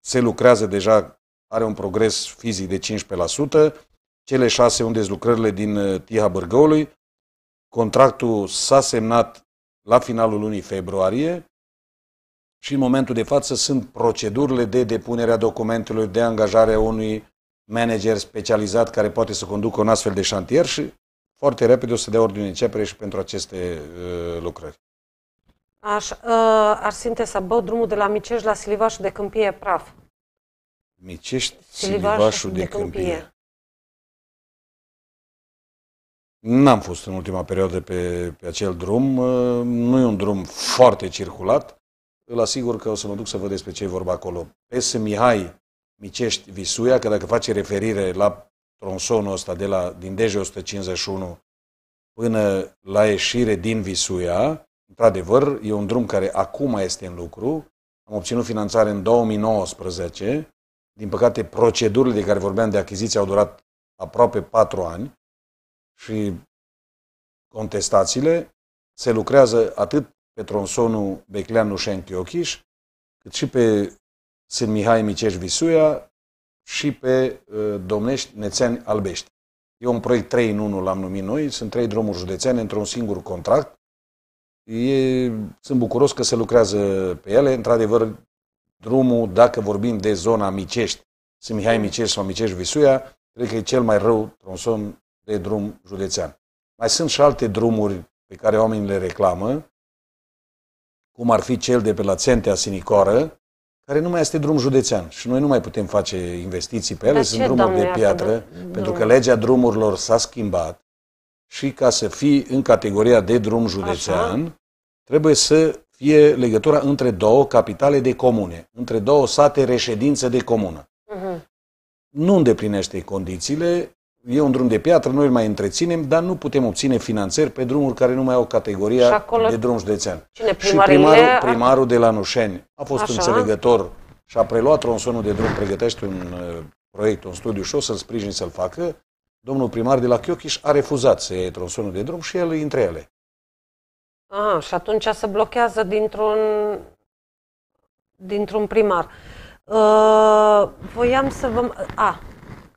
se lucrează deja, are un progres fizic de 15%, cele 6 unde sunt lucrările din uh, Tiha Bârgăului, contractul s-a semnat la finalul lunii februarie și în momentul de față sunt procedurile de depunere a documentelor, de angajare a unui manager specializat care poate să conducă un astfel de șantier și foarte repede o să dea ordine începere și pentru aceste uh, lucrări. Aș, uh, aș simte să bă drumul de la Micești la Silivașul de Câmpie praf. Micești, Silivașul, Silivașul de, de Câmpie. Câmpie. N-am fost în ultima perioadă pe, pe acel drum. Uh, nu e un drum foarte circulat. Îl asigur că o să mă duc să văd despre ce e vorba acolo. S. Mihai Micești Visuia, că dacă face referire la tronsonul ăsta de la, din DG 151 până la ieșire din Visuia, într-adevăr, e un drum care acum este în lucru. Am obținut finanțare în 2019. Din păcate, procedurile de care vorbeam de achiziție au durat aproape patru ani și contestațiile se lucrează atât pe tronsonul Becleanu-Șenchiochiș, cât și pe Sân Mihai Miceș Visuia, și pe uh, Domnești Nețeni Albești. E un proiect 3 în 1, l-am numit noi, sunt trei drumuri județene într-un singur contract. E, sunt bucuros că se lucrează pe ele. Într-adevăr, drumul, dacă vorbim de zona Micești, sunt Mihai Micești sau Micești Visuia, cred că e cel mai rău tronson de drum județean. Mai sunt și alte drumuri pe care oamenii le reclamă, cum ar fi cel de pe la Țentea Sinicoară, care nu mai este drum județean și noi nu mai putem face investiții pe ele, Dar sunt ce, drumuri doamne, de piatră, de... Da. pentru că legea drumurilor s-a schimbat și ca să fii în categoria de drum județean, Așa. trebuie să fie legătura între două capitale de comune, între două sate reședințe de comună. Uh-huh. Nu îndeplinește condițiile, E un drum de piatră, noi îl mai întreținem, dar nu putem obține finanțări pe drumuri care nu mai au categoria de drum județean. Cine, și primarul, primarul de la Nușeni a fost Așa. înțelegător și a preluat tronsonul de drum, pregătește un uh, proiect, un studiu și o să-l sprijin să-l facă. Domnul primar de la Chiochiș a refuzat să iei tronsonul de drum și el între ele. Ah, și atunci se blochează dintr-un, dintr-un primar. Uh, voiam să vă... A,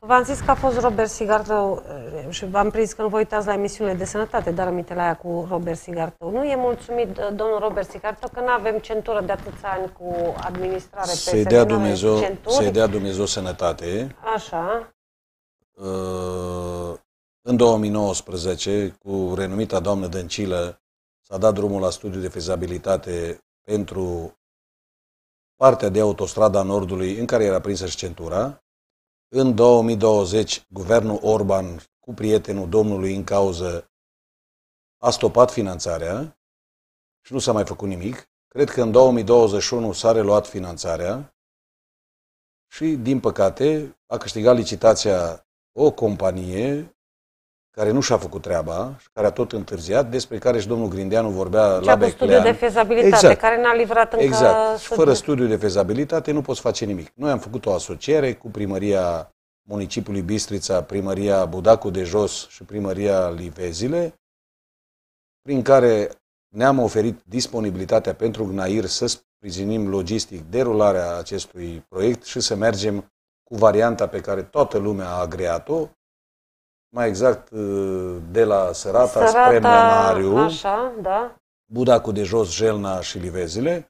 V-am zis că a fost Robert Sigartău eh, și v-am prins că nu vă uitați la emisiunile de sănătate, dar aminte la aia cu Robert Sigartău. Nu e mulțumit domnul Robert Sigartău că nu avem centură de atâția ani cu administrare pe să-i dea Dumnezeu, Să-i dea Dumnezeu sănătate. Așa. Eh, în 2019, cu renumita doamnă Dăncilă, s-a dat drumul la studiu de fezabilitate pentru partea de autostrada Nordului în care era prinsă și centura în 2020, guvernul Orban, cu prietenul domnului în cauză, a stopat finanțarea și nu s-a mai făcut nimic. Cred că în 2021 s-a reluat finanțarea și, din păcate, a câștigat licitația o companie care nu și-a făcut treaba și care a tot întârziat, despre care și domnul Grindeanu vorbea Ce la Beclean. studiu de fezabilitate, exact. care n-a livrat încă Exact. Studiu. Fără studiu de fezabilitate nu poți face nimic. Noi am făcut o asociere cu primăria municipiului Bistrița, primăria Budacu de Jos și primăria Livezile, prin care ne-am oferit disponibilitatea pentru Gnair să sprijinim logistic derularea acestui proiect și să mergem cu varianta pe care toată lumea a agreat-o, mai exact uh, de la Sărata, Sărata spre Mănariu, așa, da. Buda cu de jos, Jelna și Livezile.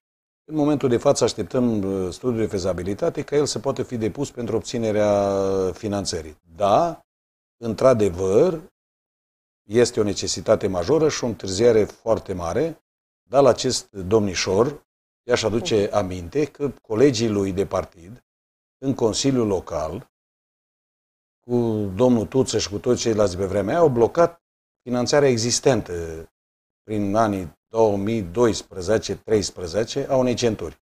În momentul de față așteptăm uh, studiul de fezabilitate ca el să poată fi depus pentru obținerea finanțării. Da, într-adevăr, este o necesitate majoră și o întârziere foarte mare, dar la acest domnișor i-aș aduce mhm. aminte că colegii lui de partid, în Consiliul Local, cu domnul Tuță și cu toți ceilalți pe vremea au blocat finanțarea existentă prin anii 2012-13 a unei centuri.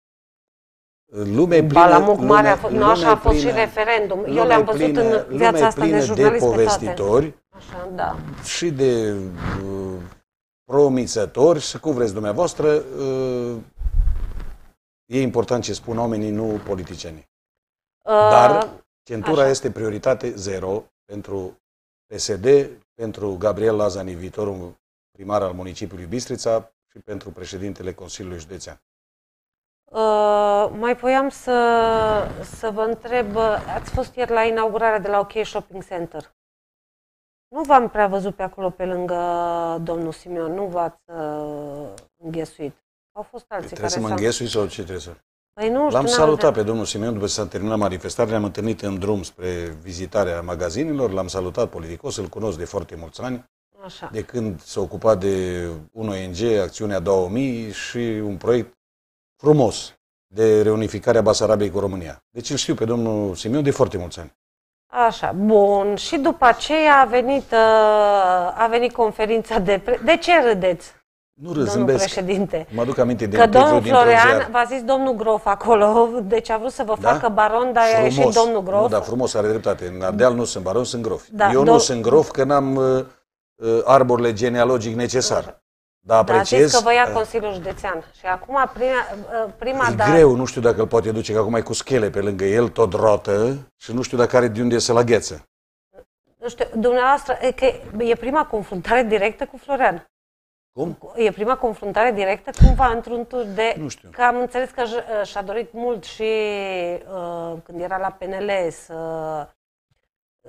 Lume plină, Balamuc lume, mare a fost, nu așa a fost plină, și referendum. Eu le-am văzut plină, în viața asta de jurnalist de povestitori așa, da. și de uh, promițători și cum vreți dumneavoastră, uh, e important ce spun oamenii, nu politicienii. Uh, Dar Centura Așa. este prioritate zero pentru PSD, pentru Gabriel Lazani, viitorul primar al municipiului Bistrița și pentru președintele Consiliului Județean. Uh, mai voiam să, să vă întreb, uh, ați fost ieri la inaugurarea de la OK Shopping Center. Nu v-am prea văzut pe acolo pe lângă domnul Simeon, nu v-ați uh, înghesuit. Au fost alții trebuie care să mă înghesui sau ce trebuie să... Păi nu L-am salutat avea. pe domnul Simeon după ce s-a terminat manifestarea, ne-am întâlnit în drum spre vizitarea magazinelor, l-am salutat politicos, îl cunosc de foarte mulți ani, Așa. de când s-a ocupat de un ONG, Acțiunea 2000 și un proiect frumos de reunificarea Basarabiei cu România. Deci îl știu pe domnul Simeon de foarte mulți ani. Așa, bun. Și după aceea a venit, uh, a venit conferința de pre... De ce râdeți? Nu râs, domnul zâmbesc. președinte. Mă aduc aminte de că domnul Florean, v-a zis domnul Grof acolo, deci a vrut să vă da? facă baron, dar frumos. a ieșit domnul Grof. Nu, da, frumos, are dreptate. În Ardeal nu sunt baron, sunt grof. Da, Eu nu sunt grof că n-am uh, uh arborile genealogic necesar. Da, apreciez... Dar că vă ia uh, Consiliul Județean. Și acum prima, uh, prima e dar... greu, nu știu dacă îl poate duce, că acum e cu schele pe lângă el, tot rotă, și nu știu dacă are de unde să-l aghețe. Nu știu, dumneavoastră, e, că e prima confruntare directă cu Florean. Cum? E prima confruntare directă cumva într-un tur de... Nu știu. Că am înțeles că uh, și-a dorit mult și uh, când era la PNL să,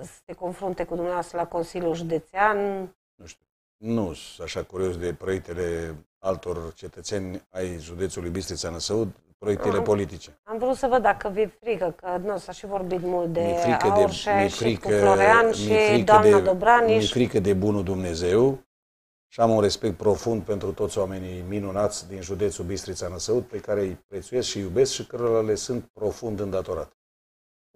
să se confrunte cu dumneavoastră la Consiliul Județean. Nu știu. Nu sunt așa curios de proiectele altor cetățeni ai județului Bistrița-Năsăud, proiectele am, politice. Am vrut să văd dacă vi-e frică, că nu, s-a și vorbit mult de mi frică de, frică, și cu Florean frică și doamna de, Dobraniș. Mi frică de bunul Dumnezeu și am un respect profund pentru toți oamenii minunați din județul Bistrița Năsăud, pe care îi prețuiesc și iubesc și cărora le sunt profund îndatorat.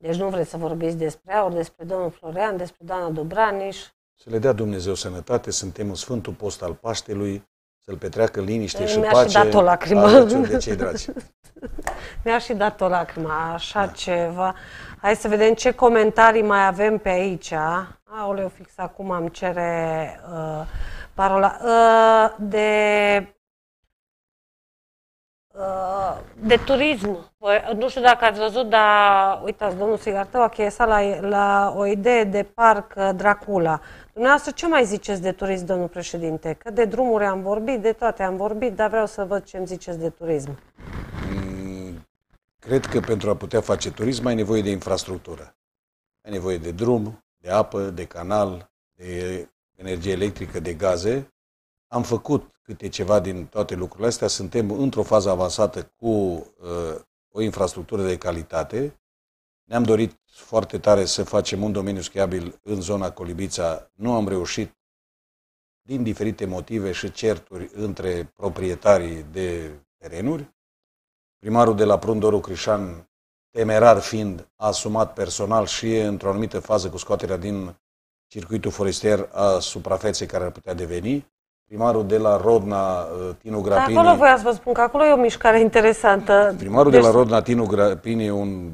Deci nu vreți să vorbiți despre aur, despre domnul Florean, despre doamna Dubraniș? Să le dea Dumnezeu sănătate, suntem în Sfântul Post al Paștelui, să-l petreacă liniște mi și Mi-a pace. Mi-a și dat o lacrimă. De cei dragi. Mi-a și dat o lacrimă, așa da. ceva. Hai să vedem ce comentarii mai avem pe aici. A? Aoleu, fix acum am cere uh, parola. Uh, de uh, de turism. Nu știu dacă ați văzut, dar uitați, domnul Sigartău a chesat la, la o idee de parc uh, Dracula. Dumneavoastră, ce mai ziceți de turism, domnul președinte? Că de drumuri am vorbit, de toate am vorbit, dar vreau să văd ce îmi ziceți de turism. Mm, cred că pentru a putea face turism ai nevoie de infrastructură. Ai nevoie de drum, de apă, de canal, de energie electrică, de gaze. Am făcut câte ceva din toate lucrurile astea. Suntem într-o fază avansată cu uh, o infrastructură de calitate. Ne-am dorit foarte tare să facem un domeniu schiabil în zona Colibița. Nu am reușit din diferite motive și certuri între proprietarii de terenuri. Primarul de la Prundoru Crișan temerar fiind asumat personal și într-o anumită fază cu scoaterea din circuitul forestier a suprafeței care ar putea deveni. Primarul de la Rodna, uh, Tinu Grapini... acolo voiam să vă spun că acolo e o mișcare interesantă. Primarul deci... de la deci- Rodna, Tinu Grapini, e un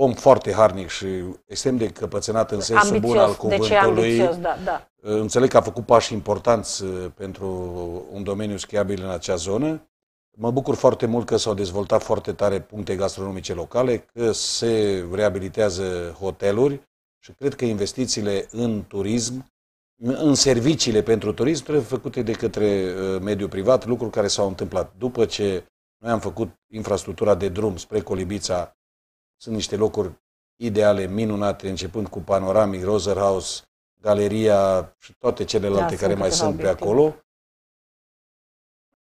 om foarte harnic și extrem de căpățânat în sensul ambițios. bun al deci cuvântului. Deci ambițios, da, da. Înțeleg că a făcut pași importanți uh, pentru un domeniu schiabil în acea zonă. Mă bucur foarte mult că s-au dezvoltat foarte tare puncte gastronomice locale, că se reabilitează hoteluri și cred că investițiile în turism, în serviciile pentru turism, trebuie făcute de către uh, mediul privat, lucruri care s-au întâmplat. După ce noi am făcut infrastructura de drum spre Colibița, sunt niște locuri ideale, minunate, începând cu Panoramic, Roser House, Galeria și toate celelalte da, care mai sunt pe acolo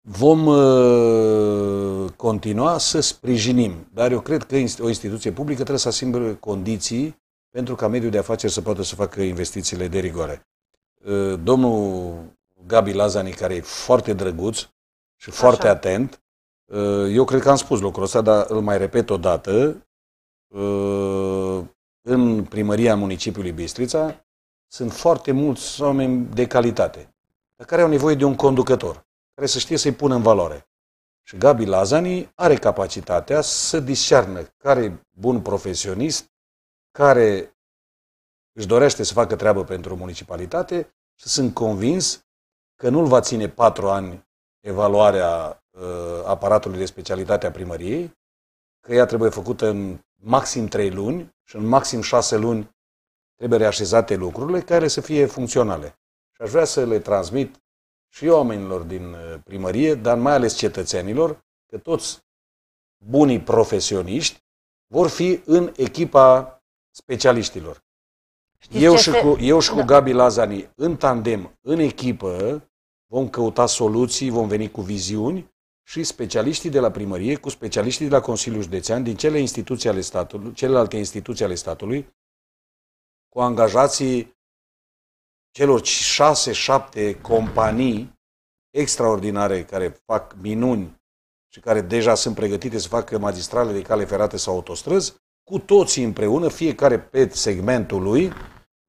vom uh, continua să sprijinim. Dar eu cred că o instituție publică trebuie să asigure condiții pentru ca mediul de afaceri să poată să facă investițiile de rigoare. Uh, domnul Gabi Lazani, care e foarte drăguț și Așa. foarte atent, uh, eu cred că am spus lucrul ăsta, dar îl mai repet o dată, în primăria municipiului Bistrița sunt foarte mulți oameni de calitate, care au nevoie de un conducător care să știe să-i pună în valoare. Și Gabi Lazani are capacitatea să discearnă care e bun profesionist, care își dorește să facă treabă pentru municipalitate și sunt convins că nu-l va ține patru ani evaluarea uh, aparatului de specialitate a primăriei, că ea trebuie făcută în maxim trei luni și în maxim șase luni trebuie reașezate lucrurile care să fie funcționale. Și aș vrea să le transmit și oamenilor din uh, primărie, dar mai ales cetățenilor, că toți bunii profesioniști vor fi în echipa specialiștilor. Știți eu, și se... cu, eu și da. cu Gabi Lazani, în tandem, în echipă, vom căuta soluții, vom veni cu viziuni și specialiștii de la primărie, cu specialiștii de la Consiliul Județean, din cele instituții ale statului, celelalte instituții ale statului, cu angajații celor șase, 7 companii extraordinare care fac minuni și care deja sunt pregătite să facă magistrale de cale ferată sau autostrăzi, cu toții împreună, fiecare pe segmentul lui,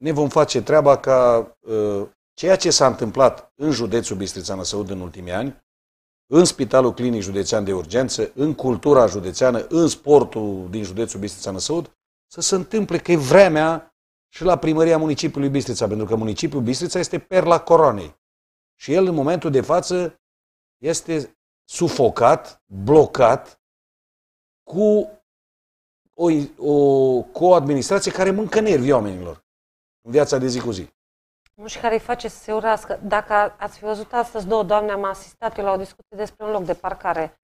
ne vom face treaba ca uh, ceea ce s-a întâmplat în județul Bistrița Năsăud în ultimii ani, în Spitalul Clinic Județean de Urgență, în cultura județeană, în sportul din județul Bistrița Năsăud, să se întâmple că e vremea și la primăria municipiului Bistrița, pentru că municipiul Bistrița este perla coroanei. Și el în momentul de față este sufocat, blocat cu o, o, cu o administrație care mâncă nervii oamenilor în viața de zi cu zi. Nu și care îi face să se urască. Dacă ați fi văzut astăzi două doamne, am asistat eu la o discuție despre un loc de parcare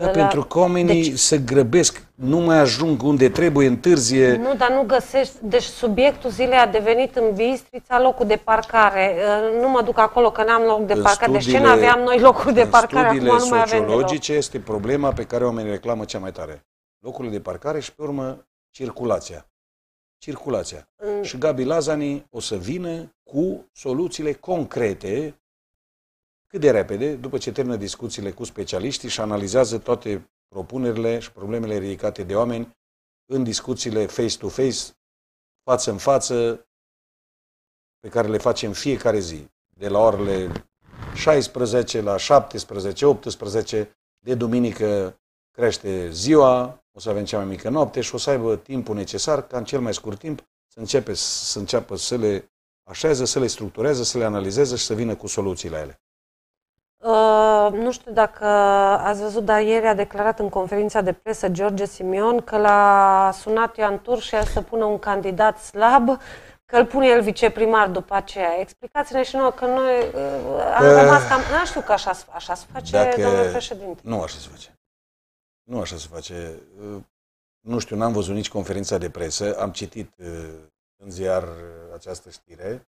da, la... pentru că oamenii deci... se grăbesc, nu mai ajung unde trebuie, întârzie. Nu, dar nu găsești. Deci subiectul zilei a devenit în Bistrița locul de parcare. Ă, nu mă duc acolo că n-am loc de în parcare. Studiile, deci ce n-aveam noi locul de parcare, acum sociologice este problema pe care oamenii reclamă cea mai tare. Locurile de parcare și pe urmă circulația. Circulația. Mm. Și Gabi Lazani o să vină cu soluțiile concrete cât de repede, după ce termină discuțiile cu specialiștii și analizează toate propunerile și problemele ridicate de oameni în discuțiile face-to-face, față față, pe care le facem fiecare zi, de la orele 16 la 17, 18, de duminică crește ziua, o să avem cea mai mică noapte și o să aibă timpul necesar ca în cel mai scurt timp să, începe, să înceapă să le așeze, să le structureze, să le analizeze și să vină cu soluții la ele. Uh, nu știu dacă ați văzut, dar ieri a declarat în conferința de presă George Simion că l-a sunat Ioan a să pună un candidat slab, că îl pune el viceprimar după aceea. Explicați-ne și nouă că noi uh, am uh, rămas cam... Nu știu că așa, așa se face, dacă... domnule președinte. Nu așa se face. Nu așa se face. Uh, nu știu, n-am văzut nici conferința de presă. Am citit uh, în ziar această știre.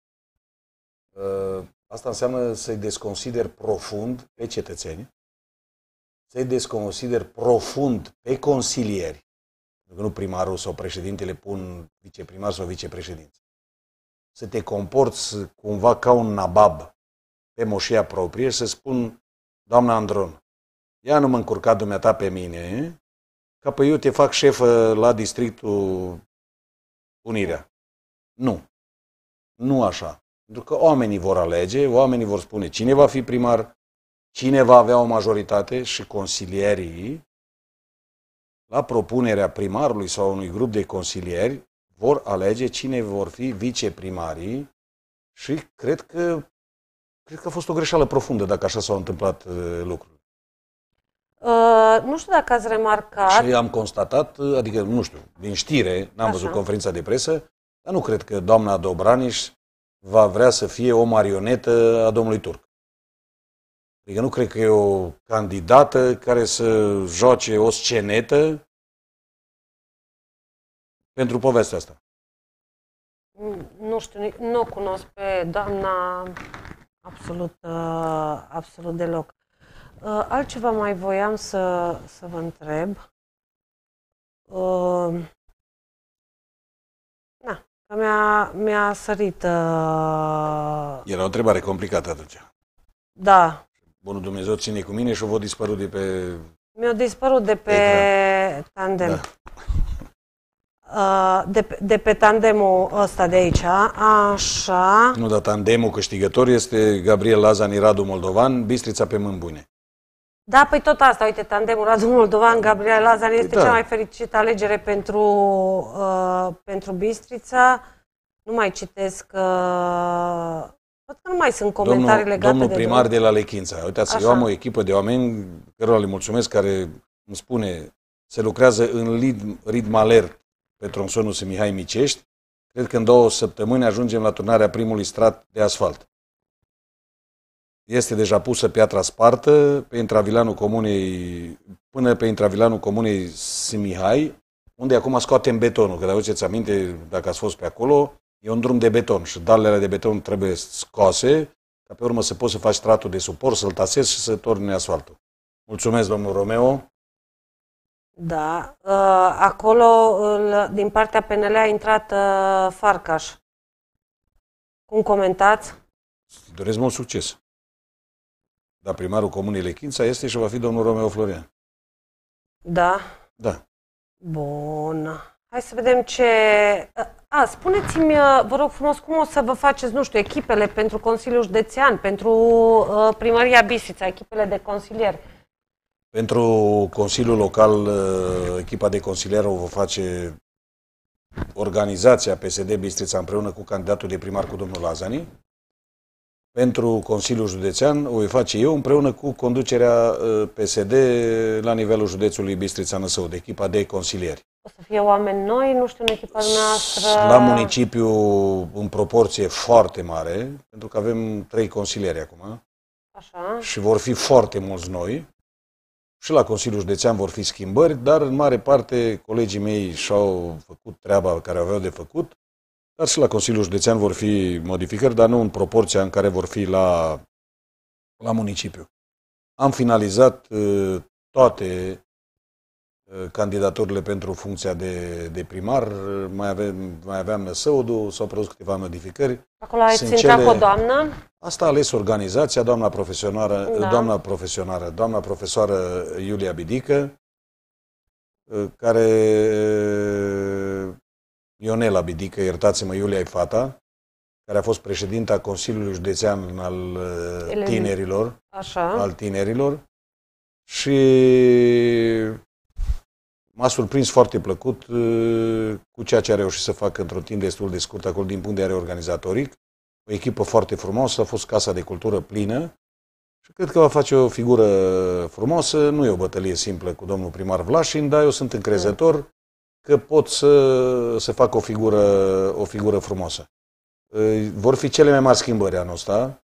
Asta înseamnă să-i desconsider profund pe cetățeni, să-i desconsider profund pe consilieri, pentru că nu primarul sau președintele pun viceprimar sau vicepreședinte. să te comporți cumva ca un nabab pe moșia proprie, să spun, doamna Andron, ea nu mă încurca dumneata pe mine, ca pe eu te fac șefă la districtul Unirea. Nu. Nu așa. Pentru că oamenii vor alege, oamenii vor spune cine va fi primar, cine va avea o majoritate și consilierii, la propunerea primarului sau unui grup de consilieri, vor alege cine vor fi viceprimarii și cred că, cred că a fost o greșeală profundă dacă așa s-au întâmplat uh, lucrurile. Uh, nu știu dacă ați remarcat. Și am constatat, uh, adică, nu știu, din știre, n-am Așa. văzut conferința de presă, dar nu cred că doamna Dobraniș va vrea să fie o marionetă a domnului Turc. Adică nu cred că e o candidată care să joace o scenetă pentru povestea asta. Nu știu, nu cunosc pe doamna absolut, uh, absolut deloc. Uh, altceva mai voiam să, să vă întreb. Uh, mi-a, mi-a sărit... Uh... Era o întrebare complicată atunci. Da. Bunul Dumnezeu ține cu mine și o văd dispărut de pe... Mi-a dispărut de pe ecran. tandem. Da. Uh, de, de pe tandemul ăsta de aici, așa... Nu, dar tandemul câștigător este Gabriel Lazan, Radu Moldovan, Bistrița pe mâini bune. Da, păi tot asta, uite, tandemul Radu Moldovan, Gabriel Lazar este da. cea mai fericită alegere pentru, uh, pentru Bistrița. Nu mai citesc, uh, văd că nu mai sunt comentarii domnul, legate domnul de... Domnul primar de, la Lechința, uitați, Așa. eu am o echipă de oameni, cărora le mulțumesc, care îmi spune, se lucrează în ritm, ritm alert pe tronsonul Mihai Micești. Cred că în două săptămâni ajungem la turnarea primului strat de asfalt. Este deja pusă piatra spartă pe intravilanul comunei, până pe intravilanul comunei Simihai, unde acum scoatem betonul, că dacă ți aminte, dacă ați fost pe acolo, e un drum de beton și dalele de beton trebuie scoase, ca pe urmă să poți să faci stratul de suport, să-l tasezi și să torni asfaltul. Mulțumesc, domnul Romeo. Da, ă, acolo din partea PNL a intrat ă, Farcaș. Cum comentați? Doresc mult succes. Dar primarul Comunei Lechința este și va fi domnul Romeo Florian. Da? Da. Bun. Hai să vedem ce... A, spuneți-mi, vă rog frumos, cum o să vă faceți, nu știu, echipele pentru Consiliul Județean, pentru Primăria Bisița, echipele de consilieri? Pentru Consiliul Local, echipa de consilier o va face organizația PSD Bistrița împreună cu candidatul de primar cu domnul Lazani pentru Consiliul Județean o voi face eu împreună cu conducerea uh, PSD la nivelul județului Bistrița-Năsău, de echipa de consilieri. O să fie oameni noi, nu știu, în echipa noastră... La municipiu, în proporție foarte mare, pentru că avem trei consilieri acum. Așa. Și vor fi foarte mulți noi. Și la Consiliul Județean vor fi schimbări, dar în mare parte colegii mei și-au făcut treaba care aveau de făcut. Dar și la Consiliul Județean vor fi modificări, dar nu în proporția în care vor fi la, la municipiu. Am finalizat uh, toate uh, candidaturile pentru funcția de, de primar. Mai, avem, mai aveam năsăudul, s-au produs câteva modificări. Acolo ați intrat cele... cu o doamnă? Asta a ales organizația, doamna profesionară, da. Uh, doamna profesionară, doamna profesoară Iulia Bidică, care Ionela Abidică, iertați-mă, Iulia e fata, care a fost președinta Consiliului Județean al uh, Elevi. tinerilor, Așa. al tinerilor și m-a surprins foarte plăcut uh, cu ceea ce a reușit să facă într-un timp destul de scurt acolo din punct de vedere organizatoric. O echipă foarte frumoasă, a fost Casa de Cultură plină și cred că va face o figură frumoasă. Nu e o bătălie simplă cu domnul primar Vlașin, dar eu sunt încrezător că pot să, să facă o figură, o figură frumoasă. Vor fi cele mai mari schimbări anul ăsta.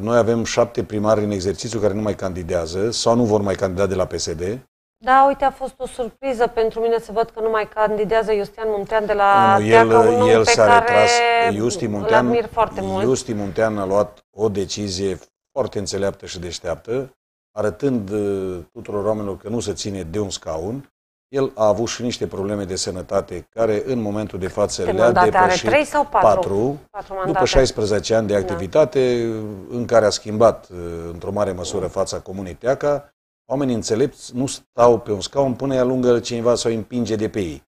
Noi avem șapte primari în exercițiu care nu mai candidează sau nu vor mai candida de la PSD. Da, uite, a fost o surpriză pentru mine să văd că nu mai candidează Iustian Muntean de la nu, el, un el pe s-a care retras. Iusti Muntean, admir foarte mult. Iusti Muntean a luat o decizie foarte înțeleaptă și deșteaptă, arătând uh, tuturor oamenilor că nu se ține de un scaun el a avut și niște probleme de sănătate care în momentul de față le-a depășit are 3 sau 4, 4, 4 după 16 ani de da. activitate da. în care a schimbat uh, într-o mare măsură fața Teaca. Oamenii înțelepți nu stau pe un scaun până îi alungă cineva sau îi împinge de pe ei.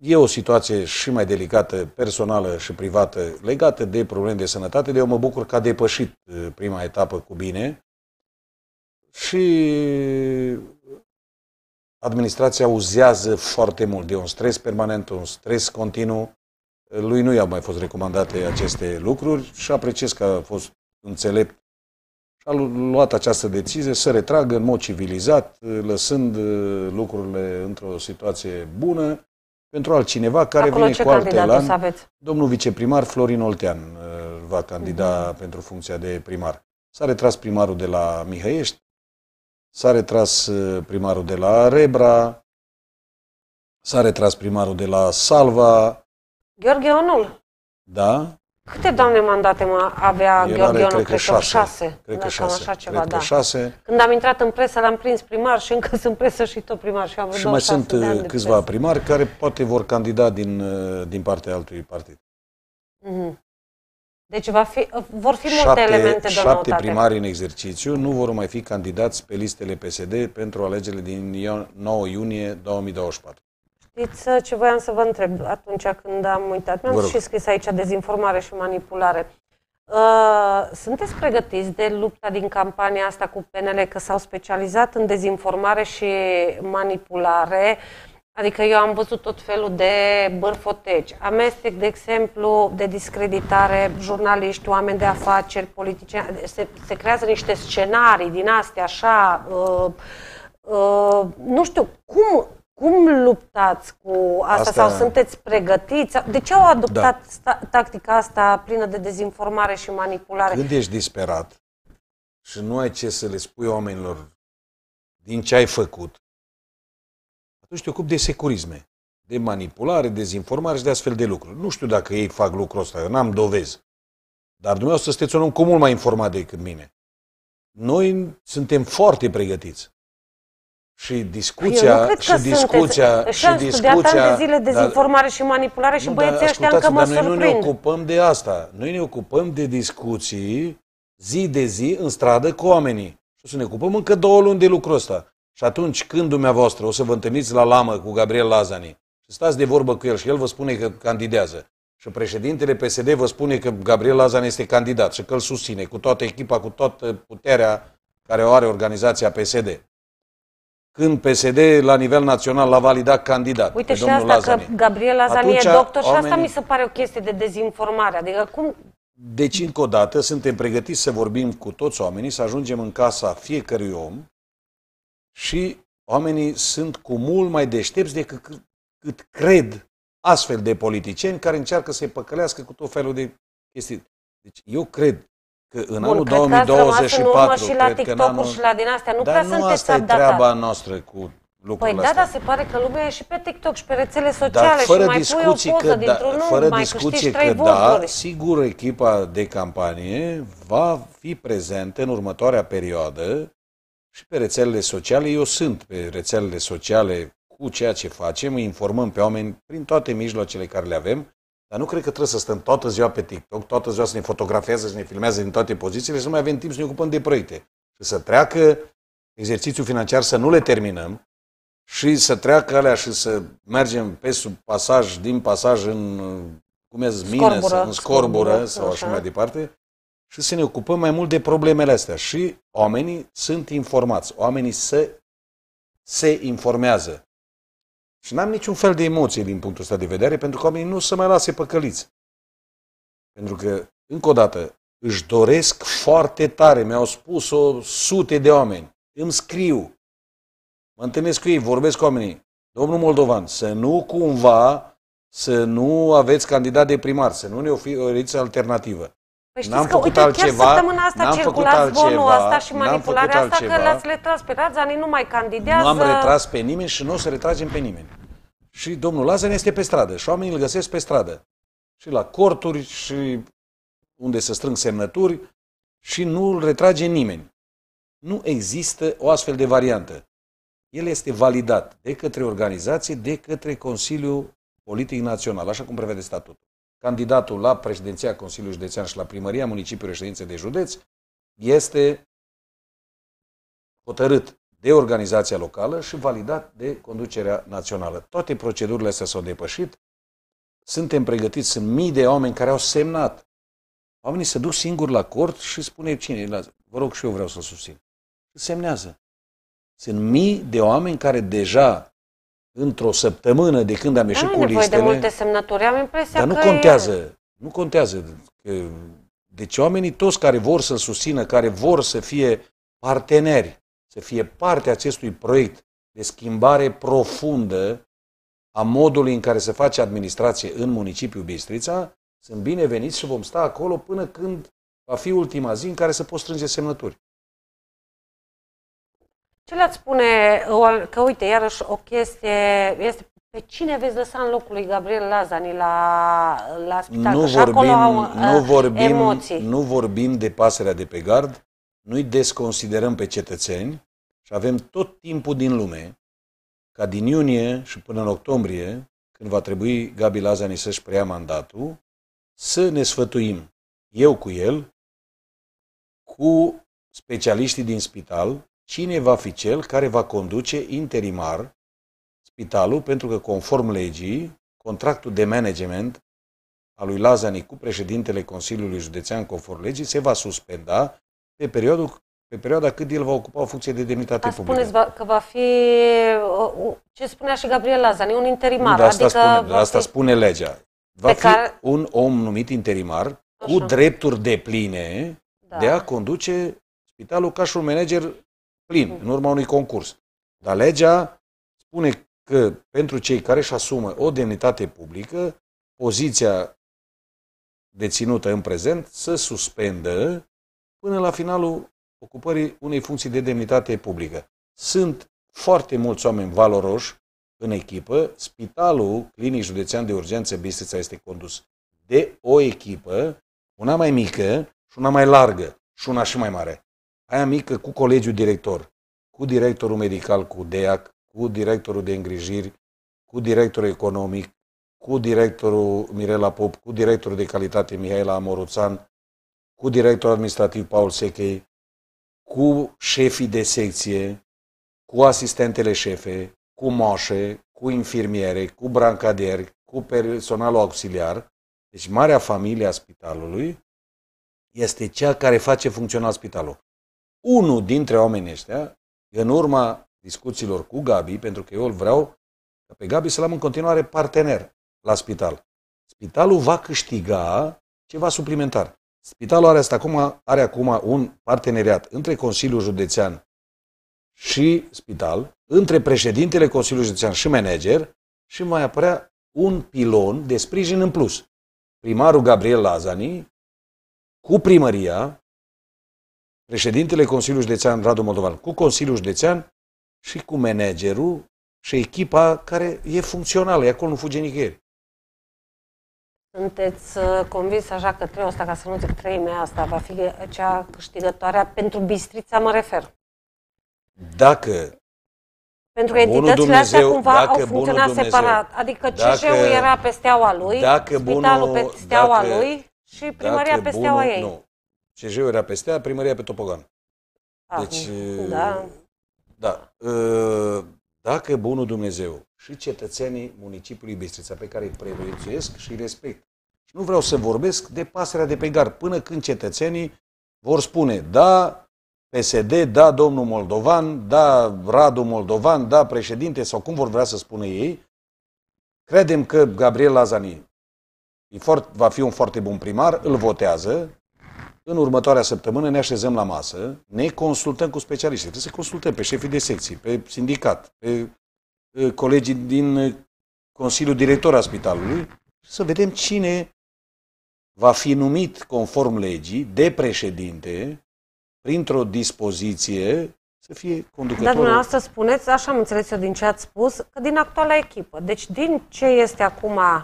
E o situație și mai delicată, personală și privată, legată de probleme de sănătate, de eu mă bucur că a depășit uh, prima etapă cu bine și administrația uzează foarte mult de un stres permanent, un stres continuu. Lui nu i-au mai fost recomandate aceste lucruri și apreciez că a fost înțelept și a luat această decizie să retragă în mod civilizat, lăsând uh, lucrurile într-o situație bună pentru altcineva care Acolo vine cu alte elan. Domnul viceprimar Florin Oltean uh, va candida mm-hmm. pentru funcția de primar. S-a retras primarul de la Mihăiești, S-a retras uh, primarul de la Rebra, s-a retras primarul de la Salva. Gheorghe Onul. Da. Câte, doamne, mandate mă avea El Gheorghe Onul? Cred că șase. șase. Cred că da, șase. Așa ceva, cred da. șase. Când am intrat în presă, l-am prins primar și încă sunt presă și tot primar. Și, am și mai sunt uh, câțiva primari care poate vor candida din, uh, din partea altui partid. Mm-hmm. Deci va fi, vor fi multe șapte, elemente de Șapte primari în exercițiu nu vor mai fi candidați pe listele PSD pentru alegerile din 9 iunie 2024. Știți uh, ce voiam să vă întreb atunci când am uitat? Mi-am și scris aici dezinformare și manipulare. Uh, sunteți pregătiți de lupta din campania asta cu PNL, că s-au specializat în dezinformare și manipulare? Uh, Adică eu am văzut tot felul de bârfoteci, amestec, de exemplu, de discreditare, jurnaliști, oameni de afaceri, politicieni, se, se creează niște scenarii din astea, așa, uh, uh, nu știu, cum, cum luptați cu asta, asta sau sunteți pregătiți? De ce au adoptat da. tactica asta plină de dezinformare și manipulare? Când ești disperat și nu ai ce să le spui oamenilor din ce ai făcut, atunci te ocupi de securisme, de manipulare, dezinformare și de astfel de lucruri. Nu știu dacă ei fac lucrul ăsta, eu n-am dovezi. Dar dumneavoastră sunteți un om cu mult mai informat decât mine. Noi suntem foarte pregătiți. Și discuția, și discuția, discuția și discuția, de zile dezinformare dar, și manipulare și băieții ăștia încă mă dar noi surprind. nu ne ocupăm de asta. Noi ne ocupăm de discuții zi de zi în stradă cu oamenii. Și să ne ocupăm încă două luni de lucrul ăsta. Și atunci când dumneavoastră o să vă întâlniți la lamă cu Gabriel Lazani și stați de vorbă cu el și el vă spune că candidează și președintele PSD vă spune că Gabriel Lazani este candidat și că îl susține cu toată echipa, cu toată puterea care o are organizația PSD. Când PSD la nivel național l-a validat candidat Uite și asta Lazani. că Gabriel Lazani Atunci, e doctor și asta mi se pare o chestie de dezinformare. Adică cum... Deci încă o dată suntem pregătiți să vorbim cu toți oamenii, să ajungem în casa fiecărui om și oamenii sunt cu mult mai deștepți decât cât cât cred astfel de politicieni care încearcă să-i păcălească cu tot felul de chestii. Deci eu cred că în Bun, anul cred 2024... Că și la TikTok-ul anul... și la din astea. Nu dar prea nu sunteți asta e treaba noastră cu lucrurile Păi da, astea. da, dar se pare că lumea e și pe TikTok și pe rețele sociale dar fără și mai discuții pui o poză da, că da, un fără mai discuție că da, sigur echipa de campanie va fi prezentă în următoarea perioadă și pe rețelele sociale. Eu sunt pe rețelele sociale cu ceea ce facem, îi informăm pe oameni prin toate mijloacele care le avem, dar nu cred că trebuie să stăm toată ziua pe TikTok, toată ziua să ne fotografiază, să ne filmează din toate pozițiile, să nu mai avem timp să ne ocupăm de proiecte. Și să treacă exercițiul financiar, să nu le terminăm și să treacă alea și să mergem pe sub pasaj, din pasaj în cum e, mină, scorbură, în scorbură, scorbură sau așa mai departe, și să ne ocupăm mai mult de problemele astea. Și oamenii sunt informați, oamenii se, se informează. Și n-am niciun fel de emoție din punctul ăsta de vedere, pentru că oamenii nu se mai lase păcăliți. Pentru că, încă o dată, își doresc foarte tare, mi-au spus-o sute de oameni, îmi scriu, mă întâlnesc cu ei, vorbesc cu oamenii. Domnul Moldovan, să nu cumva să nu aveți candidat de primar, să nu ne oferiți alternativă. Păi știți că, uite, altceva, chiar săptămâna asta circula zvonul ăsta și manipularea asta altceva, că l-ați retras pe Razani, nu mai candidează. Nu am retras pe nimeni și nu o să retragem pe nimeni. Și domnul Lazan este pe stradă și oamenii îl găsesc pe stradă. Și la corturi și unde se strâng semnături și nu îl retrage nimeni. Nu există o astfel de variantă. El este validat de către organizație, de către Consiliul Politic Național, așa cum prevede statutul candidatul la președinția Consiliului Județean și la primăria municipiului ședințe de județ este hotărât de organizația locală și validat de conducerea națională. Toate procedurile astea s-au depășit. Suntem pregătiți, sunt mii de oameni care au semnat. Oamenii se duc singuri la cort și spune cine, vă rog și eu vreau să susțin. Semnează. Sunt mii de oameni care deja într-o săptămână de când am ieșit da, cu listele... de multe semnături, am impresia Dar nu că contează, e... nu contează. Deci oamenii toți care vor să susțină, care vor să fie parteneri, să fie parte acestui proiect de schimbare profundă a modului în care se face administrație în municipiul Bistrița, sunt bineveniți și vom sta acolo până când va fi ultima zi în care se pot strânge semnături. Ce le-ați spune, că uite, iarăși o chestie, este pe cine veți lăsa în locul lui Gabriel Lazani la, la spital? Nu vorbim, acolo au, nu, uh, vorbim, emoții. nu vorbim de pasărea de pe gard, nu-i desconsiderăm pe cetățeni și avem tot timpul din lume, ca din iunie și până în octombrie, când va trebui Gabi Lazani să-și preia mandatul, să ne sfătuim, eu cu el, cu specialiștii din spital, cine va fi cel care va conduce interimar spitalul, pentru că, conform legii, contractul de management al lui Lazani cu președintele Consiliului Județean, conform legii, se va suspenda pe, perioadul, pe perioada cât el va ocupa o funcție de demnitate publică. spuneți că va fi, ce spunea și Gabriel Lazani, un interimar. Nu, de asta, adică spune, de asta fi... spune legea. Va fi care... un om numit interimar Așa. cu drepturi de pline da. de a conduce spitalul ca și un manager plin, în urma unui concurs. Dar legea spune că pentru cei care își asumă o demnitate publică, poziția deținută în prezent să suspendă până la finalul ocupării unei funcții de demnitate publică. Sunt foarte mulți oameni valoroși în echipă. Spitalul Clinic Județean de Urgență Bistrița este condus de o echipă, una mai mică și una mai largă și una și mai mare aia mică cu colegiul director, cu directorul medical, cu DEAC, cu directorul de îngrijiri, cu directorul economic, cu directorul Mirela Pop, cu directorul de calitate Mihaela Amoruțan, cu directorul administrativ Paul Sechei, cu șefii de secție, cu asistentele șefe, cu moșe, cu infirmiere, cu brancadieri, cu personalul auxiliar. Deci marea familie a spitalului este cea care face funcționa spitalul unul dintre oamenii ăștia, în urma discuțiilor cu Gabi, pentru că eu îl vreau ca pe Gabi să-l am în continuare partener la spital. Spitalul va câștiga ceva suplimentar. Spitalul are, asta acum, are acum un parteneriat între Consiliul Județean și spital, între președintele Consiliului Județean și manager și mai apărea un pilon de sprijin în plus. Primarul Gabriel Lazani cu primăria președintele Consiliului Județean Radu Moldovan, cu Consiliul Județean și cu managerul și echipa care e funcțională, e acolo, nu fuge nicăieri. Sunteți uh, convins așa că treia asta, ca să nu zic treimea asta, va fi cea câștigătoare pentru Bistrița, mă refer. Dacă pentru că entitățile Dumnezeu, astea cumva dacă au funcționat Dumnezeu, separat. Adică CJ-ul era pe steaua lui, dacă spitalul bunul, pe steaua dacă, lui și primăria pe steaua bunul, ei. Nu. Și jeu era peste stea, primăria pe topogan. Ah, deci, da. da. Dacă bunul Dumnezeu și cetățenii municipiului Bistrița pe care îi previețuiesc și îi respect. Și nu vreau să vorbesc de pasărea de pe gar, până când cetățenii vor spune, da, PSD, da, domnul Moldovan, da, Radu Moldovan, da, președinte, sau cum vor vrea să spună ei, credem că Gabriel Lazani va fi un foarte bun primar, îl votează, în următoarea săptămână ne așezăm la masă, ne consultăm cu specialiști. Trebuie să consultăm pe șefii de secții, pe sindicat, pe eh, colegii din eh, Consiliul Director al Spitalului, să vedem cine va fi numit conform legii de președinte printr-o dispoziție să fie conducătorul. Dar dumneavoastră spuneți, așa am înțeles eu din ce ați spus, că din actuala echipă. Deci din ce este acum uh,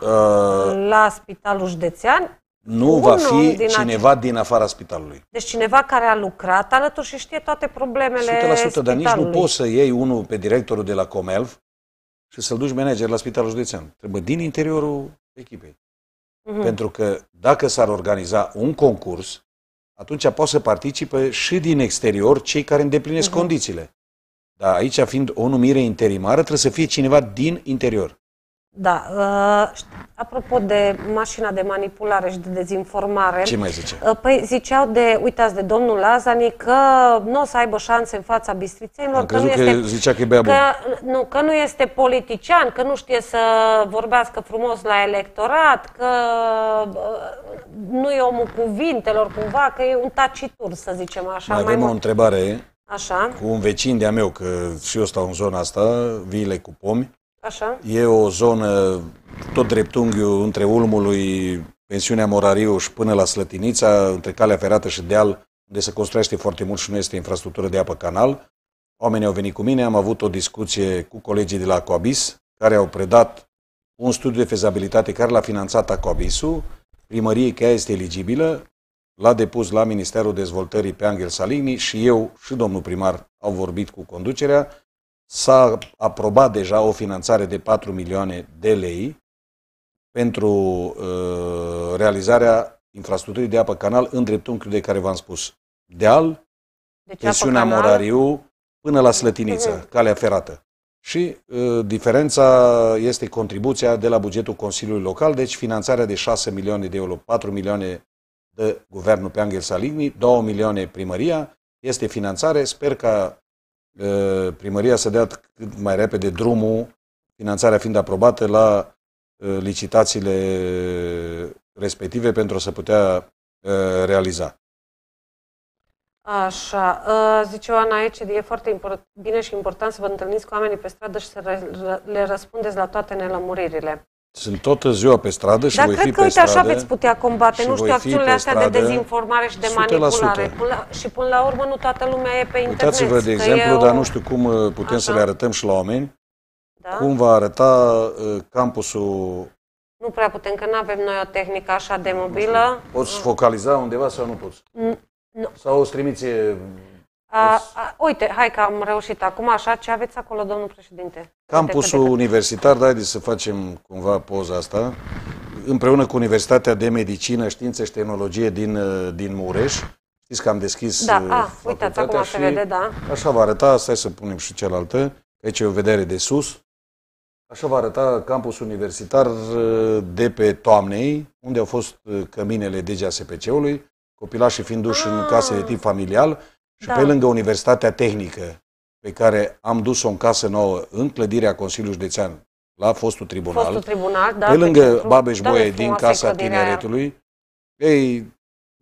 la Spitalul Județean, nu va fi din cineva acest... din afara spitalului. Deci cineva care a lucrat alături și știe toate problemele 100%, spitalului. dar nici nu poți să iei unul pe directorul de la Comelv și să-l duci manager la spitalul județean. Trebuie din interiorul echipei. Uh-huh. Pentru că dacă s-ar organiza un concurs, atunci poate să participe și din exterior cei care îndeplinesc uh-huh. condițiile. Dar aici, fiind o numire interimară, trebuie să fie cineva din interior. Da. Uh, apropo de mașina de manipulare și de dezinformare. Ce mai zice? Uh, păi ziceau de, uitați, de domnul Lazani că nu o să aibă șanse în fața bistrițenilor. Am că, nu că este, zicea că bea că, Nu, că nu este politician, că nu știe să vorbească frumos la electorat, că uh, nu e omul cuvintelor cumva, că e un tacitur, să zicem așa. Mai, mai avem mai o întrebare. Așa. Cu un vecin de-a meu, că și eu stau în zona asta, vile cu pomi. Așa. E o zonă tot dreptunghiul între Ulmului, pensiunea Morariu și până la Slătinița, între calea ferată și deal, unde se construiește foarte mult și nu este infrastructură de apă canal. Oamenii au venit cu mine, am avut o discuție cu colegii de la Coabis, care au predat un studiu de fezabilitate care l-a finanțat Acoabisul, primăriei care este eligibilă, l-a depus la Ministerul Dezvoltării pe Angel Salini și eu și domnul primar au vorbit cu conducerea S-a aprobat deja o finanțare de 4 milioane de lei pentru uh, realizarea infrastructurii de apă canal în dreptunghiul de care v-am spus. Deal, deci tensiunea canal... Morariu până la Slătiniță, mhm. calea ferată. Și uh, diferența este contribuția de la bugetul Consiliului Local, deci finanțarea de 6 milioane de euro, 4 milioane de guvernul pe Angel Salini, 2 milioane primăria, este finanțare. Sper ca Eh, primăria să dea cât mai repede drumul, finanțarea fiind aprobată la eh, licitațiile respective pentru a se putea eh, realiza. Așa, zice Oana aici, e foarte bine și important să vă întâlniți cu oamenii pe stradă și să le răspundeți la toate nelămuririle. Sunt toată ziua pe stradă și Dar voi cred fi că, pe uite, stradă așa veți putea combate, nu știu, acțiunile astea de dezinformare și de manipulare. Până La, și până la urmă, nu toată lumea e pe internet. Uitați-vă, de exemplu, eu... dar nu știu cum uh, putem așa. să le arătăm și la oameni, da? cum va arăta uh, campusul nu prea putem, că nu avem noi o tehnică așa de mobilă. Poți focaliza undeva sau nu poți? nu. Sau o trimiți a, păi a, uite, hai că am reușit acum așa. Ce aveți acolo, domnul președinte? Campusul uite, universitar, da, haideți să facem cumva poza asta. Împreună cu Universitatea de Medicină, Științe și Tehnologie din, uh, din Mureș. Știți că am deschis Da, uh, a, ah, uitați, acum se vede, da. Așa va arăta, stai să punem și cealaltă. Aici e o vedere de sus. Așa va arăta campus universitar uh, de pe Toamnei, unde au fost căminele DGASPC-ului, copilașii fiind duși în ah. case de tip familial și da. pe lângă Universitatea Tehnică, pe care am dus-o în casă nouă, în clădirea Consiliului Județean, la fostul tribunal, fostul tribunal da, pe lângă babeș da, Boie din Casa Tineretului, ei,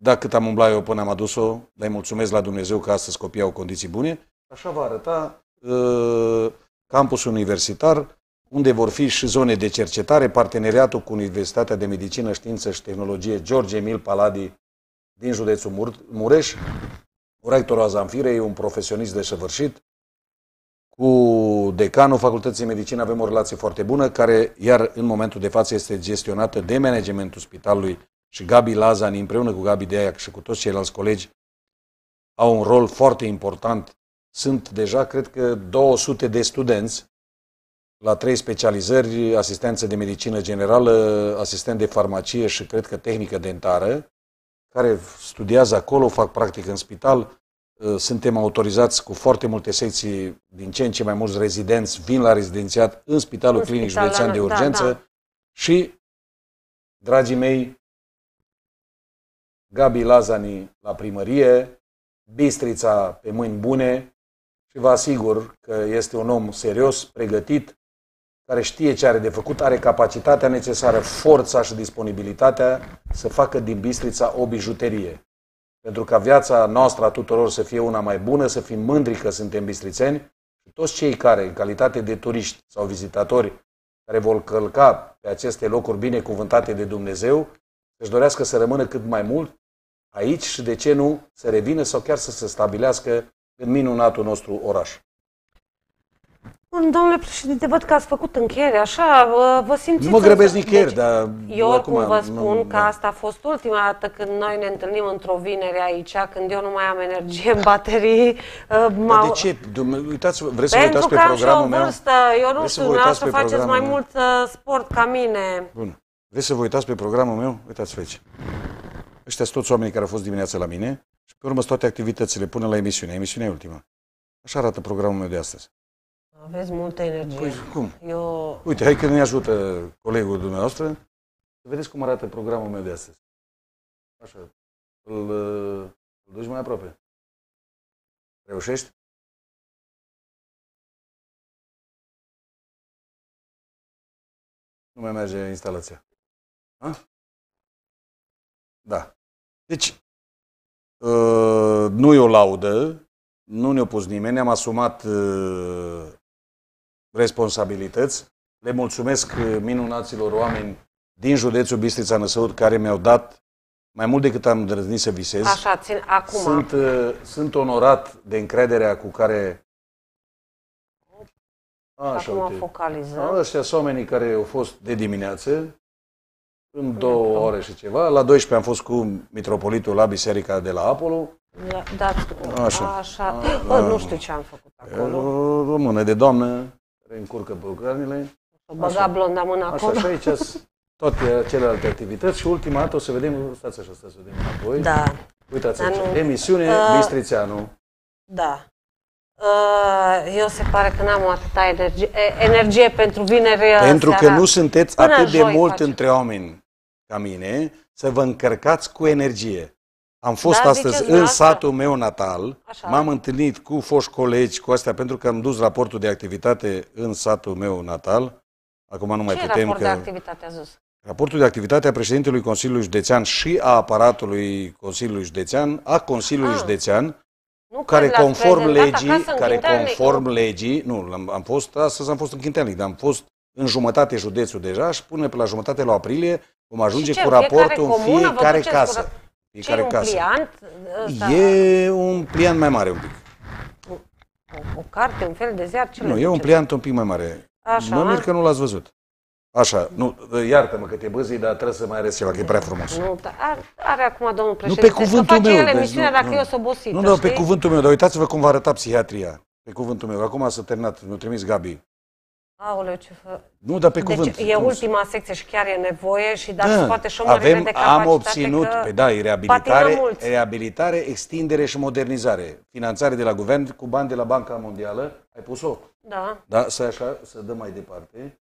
da, cât am umblat eu până am adus-o, le mulțumesc la Dumnezeu că astăzi copiii au condiții bune, așa va arăta uh, ă, campusul universitar, unde vor fi și zone de cercetare, parteneriatul cu Universitatea de Medicină, Știință și Tehnologie George Emil Paladi din județul Mureș, Rectorul Azamfire e un profesionist desăvârșit. Cu decanul Facultății de Medicină avem o relație foarte bună, care iar în momentul de față este gestionată de managementul spitalului și Gabi Lazan împreună cu Gabi Deaiac și cu toți ceilalți colegi au un rol foarte important. Sunt deja, cred că, 200 de studenți la trei specializări, asistență de medicină generală, asistent de farmacie și, cred că, tehnică dentară, care studiază acolo, fac practic în spital, uh, suntem autorizați cu foarte multe secții, din ce în ce mai mulți rezidenți vin la rezidențiat în Spitalul în Clinic spital, Județean de da, Urgență da, da. și, dragii mei, Gabi Lazani la primărie, Bistrița pe mâini bune și vă asigur că este un om serios, pregătit, care știe ce are de făcut, are capacitatea necesară, forța și disponibilitatea să facă din Bistrița o bijuterie. Pentru ca viața noastră a tuturor să fie una mai bună, să fim mândri că suntem bistrițeni și toți cei care, în calitate de turiști sau vizitatori, care vor călca pe aceste locuri binecuvântate de Dumnezeu, își dorească să rămână cât mai mult aici și, de ce nu, să revină sau chiar să se stabilească în minunatul nostru oraș. Domnule președinte, văd că ați făcut încheiere, așa, vă simțiți... Nu mă grăbesc nicăieri, deci, dar... Eu oricum acum, vă spun nu, că da. asta a fost ultima dată când noi ne întâlnim într-o vinere aici, când eu nu mai am energie în baterii. Uh, dar de ce? Uitați, vreți să vă uitați pe programul meu? Pentru că am și o vârstă, eu nu vreți știu, să vă faceți mai meu. mult uh, sport ca mine. Bun. Vreți să vă uitați pe programul meu? Uitați-vă aici. Ăștia sunt toți oamenii care au fost dimineața la mine și pe urmă toate activitățile până la emisiune. Emisiunea e ultima. Așa arată programul meu de astăzi. Aveți multă energie. Păi cum? Eu... Uite, hai că ne ajută colegul dumneavoastră să vedeți cum arată programul meu de astăzi. Așa, îl, uh, îl duci mai aproape. Reușești? Nu mai merge instalația. Ha? Da. Deci, uh, nu e o laudă, nu ne-a pus nimeni, ne-am asumat uh, responsabilități. Le mulțumesc eh, minunaților oameni din județul Bistrița Năsăud care mi-au dat mai mult decât am îndrăznit să visez. Așa, țin acum. Sunt, eh, sunt onorat de încrederea cu care Așa, Acum uite. focalizăm. Ăștia sunt oamenii care au fost de dimineață, în două ore și ceva. La 12 am fost cu mitropolitul la biserica de la Apolo. Da, da așa. așa. A, ah, a, nu ah. știu ce am făcut acolo. Eh, o, de doamnă reîncurcă bălganile. O băga blonda mână acolo. Așa, și aici toate celelalte activități și ultima dată o să vedem, stați așa, stați să vedem înapoi. Da. Uitați aici, emisiune uh, Bistrițeanu. Da. Uh, eu se pare că n-am atâta energie, energie pentru vineri uh, Pentru seara. că nu sunteți Până atât de mult face. între oameni ca mine, să vă încărcați cu energie. Am da, fost da, astăzi în asta? satul meu natal, m-am întâlnit cu foști colegi, cu astea, pentru că am dus raportul de activitate în satul meu natal. Acum nu mai Ce putem raport că... de activitate a zis? Raportul de activitate a președintelui Consiliului Județean și a aparatului Consiliului Județean, a Consiliului ah. Județean, nu care conform legii, care conform legii, nu, am, am fost, astăzi am fost în Chintelnic, dar am fost în jumătate județul deja și până pe la jumătate la aprilie vom ajunge cu raportul în fiecare casă. Cu e un casă. pliant? E un pliant mai mare un pic. O, o carte, un fel de ziar? Ce nu, e un pliant un pic mai mare. Așa. Mă mir că nu l-ați văzut. Așa, nu, iartă-mă că te băzi, dar trebuie să mai arăți ceva, că e prea frumos. Nu, dar are acum domnul președinte. Nu pe cuvântul meu. Deci emisiunea nu, dacă nu. eu sunt obosită, Nu, nu, știi? pe cuvântul meu, dar uitați-vă cum va arăta psihiatria. Pe cuvântul meu. Acum s-a terminat, mi-a trimis Gabi Aoleu, ce fă... Nu, dar pe deci e cum ultima secție și chiar e nevoie și dacă da, poate și o avem, de Am obținut, că pe da, e reabilitare, reabilitare, extindere și modernizare. Finanțare de la guvern cu bani de la Banca Mondială. Ai pus-o? Da. Da, să așa, să dăm mai departe.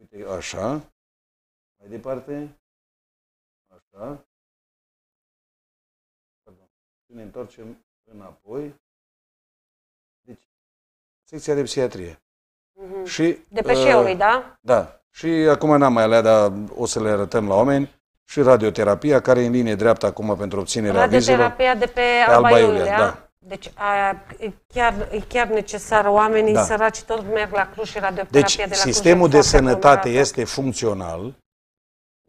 Uite, așa. Mai departe. Așa. Și ne întoarcem înapoi. Deci, secția de psihiatrie. Mhm. Și, de șeului, uh, da? Da. Și acum n-am mai alea, dar o să le arătăm la oameni. Și radioterapia, care e în linie dreaptă acum pentru obținerea vizelor. Radioterapia de pe, pe Alba, Iulia, Iulia da. Deci a, e chiar, e chiar necesar Oamenii da. săraci tot merg la Cluj și radioterapia deci, de la Deci sistemul de sănătate acolo. este funcțional.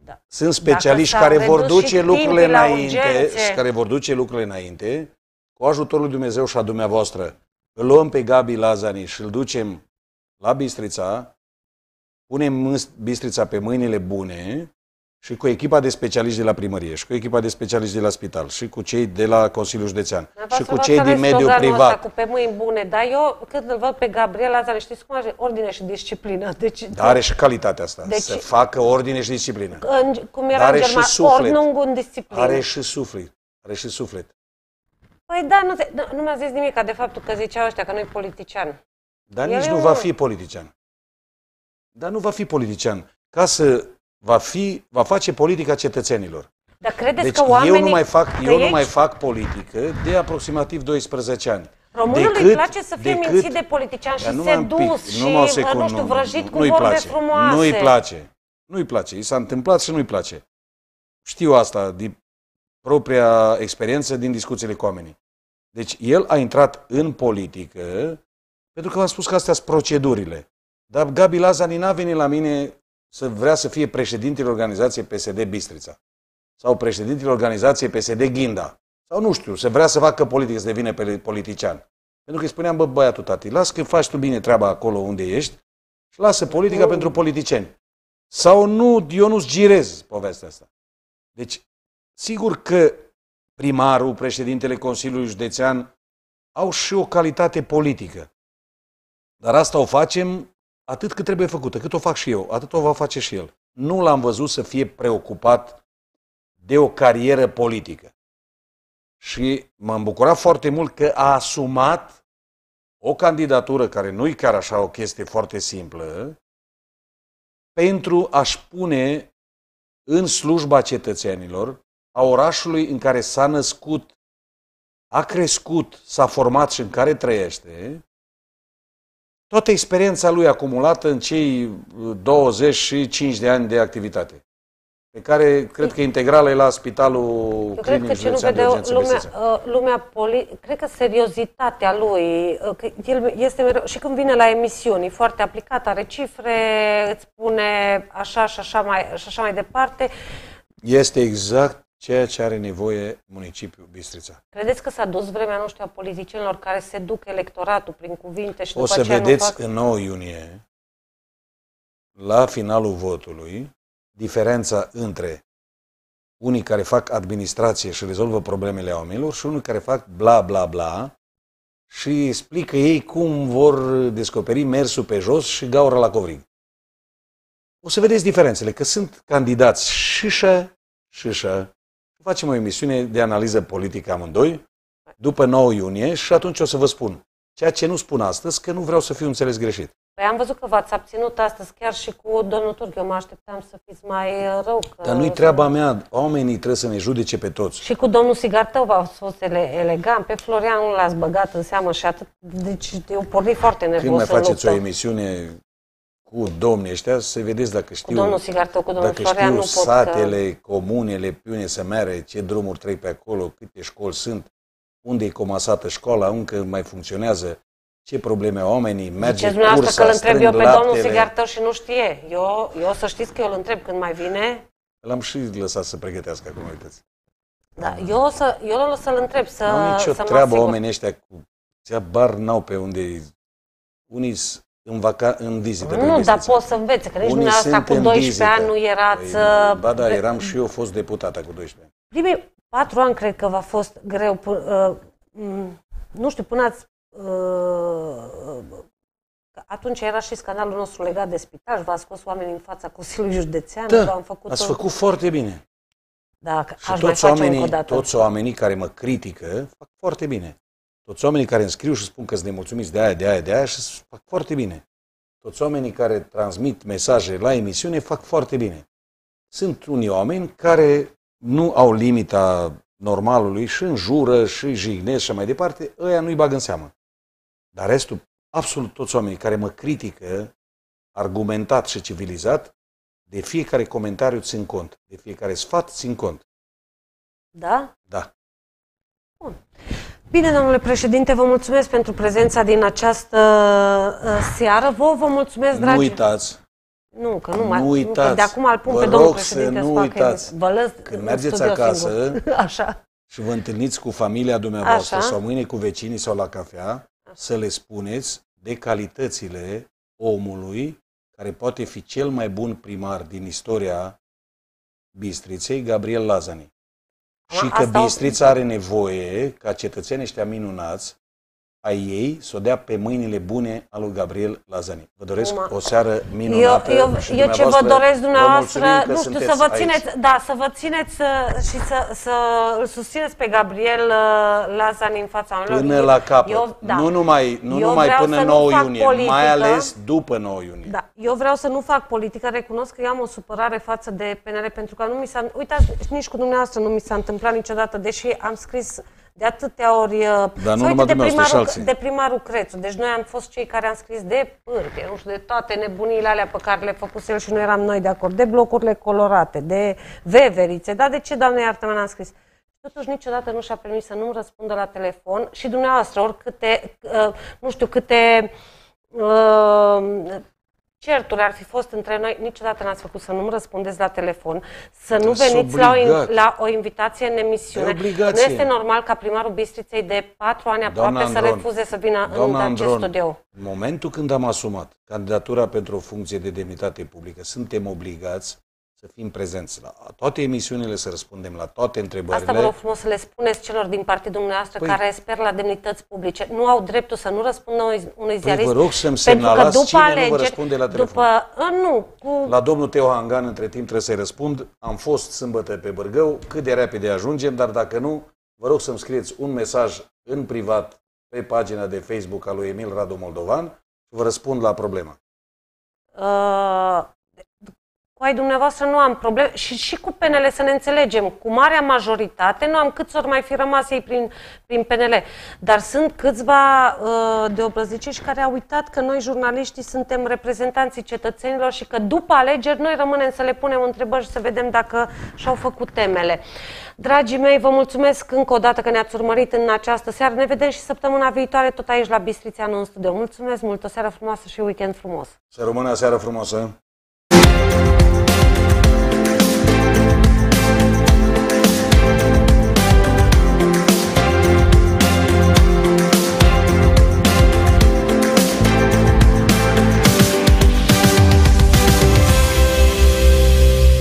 Da. Sunt specialiști care vor duce lucrurile înainte și care vor duce lucrurile înainte cu ajutorul lui Dumnezeu și a dumneavoastră. Îl luăm pe Gabi Lazani și îl ducem la Bistrița, punem Bistrița pe mâinile bune și cu echipa de specialiști de la primărie, și cu echipa de specialiști de la spital, și cu cei de la Consiliul Județean, și cu cei din mediul privat. cu pe mâini bune, dar eu când îl văd pe Gabriel Lazare, știți cum are ordine și disciplină. Deci, dar are și calitatea asta, deci, să facă ordine și disciplină. În, cum era are în German, și suflet. în disciplină. Are și suflet, are și suflet. Păi da, nu, te, nu mi-a zis nimic, de faptul că ziceau ăștia că nu e politician. Dar nici nu va fi politician. Dar nu va fi politician. Ca să va, fi, va face politica cetățenilor. Dar credeți deci că oamenii... eu nu mai fac, eu nu mai fac politică de aproximativ 12 ani. Românului decât, îi place să fie decât, mințit de politician și sedus pic, și, nu, nu știu, vrăjit nu, cu nu place, frumoase. Nu-i place. Nu-i place. I s-a întâmplat și nu-i place. Știu asta din propria experiență din discuțiile cu oamenii. Deci el a intrat în politică pentru că v-am spus că astea sunt procedurile. Dar Gabi Lazani n-a venit la mine să vrea să fie președintele organizației PSD Bistrița. Sau președintele organizației PSD Ghinda. Sau nu știu, să vrea să facă politică, să devină politician. Pentru că îi spuneam, bă, băiatul tati, las că faci tu bine treaba acolo unde ești și lasă politica pentru politicieni. Sau nu, eu nu girez povestea asta. Deci, sigur că primarul, președintele Consiliului Județean au și o calitate politică. Dar asta o facem atât cât trebuie făcută, cât o fac și eu, atât o va face și el. Nu l-am văzut să fie preocupat de o carieră politică. Și m-am bucurat foarte mult că a asumat o candidatură care nu-i chiar așa o chestie foarte simplă, pentru a-și pune în slujba cetățenilor a orașului în care s-a născut, a crescut, s-a format și în care trăiește toată experiența lui acumulată în cei 25 uh, de ani de activitate. Pe care cred că integrală e la Spitalul cred Clinic că Județean de Urgență lumea, uh, lumea poli, cred că seriozitatea lui, uh, că el este mereu, și când vine la emisiuni, e foarte aplicat, are cifre, îți spune așa și așa mai, și așa mai departe. Este exact ceea ce are nevoie municipiul Bistrița. Credeți că s-a dus vremea, nu știu, a politicienilor care se duc electoratul prin cuvinte și o după să vedeți fac... în 9 iunie, la finalul votului, diferența între unii care fac administrație și rezolvă problemele oamenilor și unii care fac bla bla bla și explică ei cum vor descoperi mersul pe jos și gaură la covrig. O să vedeți diferențele, că sunt candidați șișă, șișă, Facem o emisiune de analiză politică amândoi, după 9 iunie, și atunci o să vă spun ceea ce nu spun astăzi, că nu vreau să fiu înțeles greșit. Păi am văzut că v-ați abținut astăzi chiar și cu domnul Turg. Eu mă așteptam să fiți mai uh, rău. Că... Dar nu-i treaba mea. Oamenii trebuie să ne judece pe toți. Și cu domnul Sigartău v au fost ele- elegant. Pe Florian l-ați băgat în seamă și atât. Deci eu porni foarte nervos Când mai faceți luptă. o emisiune cu domnii ăștia să vedeți dacă știu, cu domnul Sigartă, cu domnul dacă Florea, știu nu pot că... comunele, pe unde să meargă, ce drumuri trec pe acolo, câte școli sunt, unde e comasată școala, încă mai funcționează, ce probleme oamenii, merge Ziceți cursa, că îl întreb eu pe laptele. domnul Sigartău și nu știe. Eu, eu să știți că eu îl întreb când mai vine. L-am și lăsat să pregătească acum, uitați. Da, eu o să, eu o să-l întreb să Nu nicio să treabă oamenii ăștia cu... Ți bar n-au pe unde... Unii în, vaca- în vizite. Nu, dar poți să înveți, că nici asta cu 12 ani nu erați... Păi, uh, ba da, eram și eu fost deputată cu 12 ani. Primii patru ani cred că v-a fost greu, uh, mm, nu știu, până ați... Uh, atunci era și scandalul nostru legat de spital, v-a scos oamenii în fața Consiliului Județean, da, am făcut... ați făcut foarte bine. Da, și aș toți, mai face oamenii, încă o dată. toți oamenii care mă critică fac foarte bine. Toți oamenii care îmi scriu și spun că sunt nemulțumiți de aia, de aia, de aia și fac foarte bine. Toți oamenii care transmit mesaje la emisiune fac foarte bine. Sunt unii oameni care nu au limita normalului și înjură și jignesc și mai departe, ăia nu-i bag în seamă. Dar restul, absolut toți oamenii care mă critică, argumentat și civilizat, de fiecare comentariu țin cont, de fiecare sfat țin cont. Da? Da. Bine, domnule președinte, vă mulțumesc pentru prezența din această uh, seară. Vă, vă mulțumesc, dragi... Nu uitați. Nu, că nu, nu uitați. Că de acum al pun vă pe domnul președinte să nu uitați. Vă lăs Când mergeți acasă Așa. și vă întâlniți cu familia dumneavoastră Așa. sau mâine cu vecinii sau la cafea, Așa. să le spuneți de calitățile omului care poate fi cel mai bun primar din istoria Bistriței, Gabriel Lazani și că Bistrița are nevoie ca cetățenii ăștia minunați a ei să o dea pe mâinile bune al lui Gabriel Lazani. Vă doresc Uma. o seară minunată. Eu, eu, și eu ce vă doresc dumneavoastră, vă nu știu, să vă țineți, aici. da, să vă țineți uh, și să, să îl susțineți pe Gabriel uh, Lazani în fața mea. Până eu, la capăt. Eu, da. Nu numai, nu eu numai până 9 iunie, politică, mai ales după 9 iunie. Da. Eu vreau să nu fac politică, recunosc că eu am o supărare față de PNL pentru că nu mi s-a, uitați, nici cu dumneavoastră nu mi s-a întâmplat niciodată, deși am scris de atâtea ori... Uh, Dar nu numai de primarul, de primarul Crețu. Deci noi am fost cei care am scris de pârche, nu știu, de toate nebunile alea pe care le făcuse el și nu eram noi de acord, de blocurile colorate, de veverițe. Dar de ce, doamne iartă n-am scris? Totuși niciodată nu și-a permis să nu-mi răspundă la telefon și dumneavoastră, oricâte, uh, nu știu, câte uh, certul ar fi fost între noi, niciodată n-ați făcut să nu-mi răspundeți la telefon, să nu veniți la o, la o invitație în emisiune. Nu este normal ca primarul Bistriței de patru ani aproape Doamna Andron, să refuze să vină Doamna în acest studio. În momentul când am asumat candidatura pentru o funcție de demnitate publică, suntem obligați să fim prezenți la toate emisiunile, să răspundem la toate întrebările. Asta vă rog frumos să le spuneți celor din partidul dumneavoastră păi, care sper la demnități publice. Nu au dreptul să nu răspundă unui ziarist. Păi vă rog să-mi semnalați după cine alegeri, nu vă răspunde la telefon. După, a, nu, cu... La domnul Teo Hangan, între timp trebuie să-i răspund. Am fost sâmbătă pe Bărgău, cât de repede ajungem, dar dacă nu, vă rog să-mi scrieți un mesaj în privat pe pagina de Facebook a lui Emil Radu Moldovan. Vă răspund la problema. Uh, Păi dumneavoastră nu am probleme și și cu PNL să ne înțelegem. Cu marea majoritate nu am câți ori mai fi rămas ei prin, prin PNL. Dar sunt câțiva uh, de obrăznicești care au uitat că noi jurnaliștii suntem reprezentanții cetățenilor și că după alegeri noi rămânem să le punem întrebări și să vedem dacă și-au făcut temele. Dragii mei, vă mulțumesc încă o dată că ne-ați urmărit în această seară. Ne vedem și săptămâna viitoare tot aici la nu în studio. Mulțumesc mult, o seară frumoasă și weekend frumos. Să rămână seară frumoasă.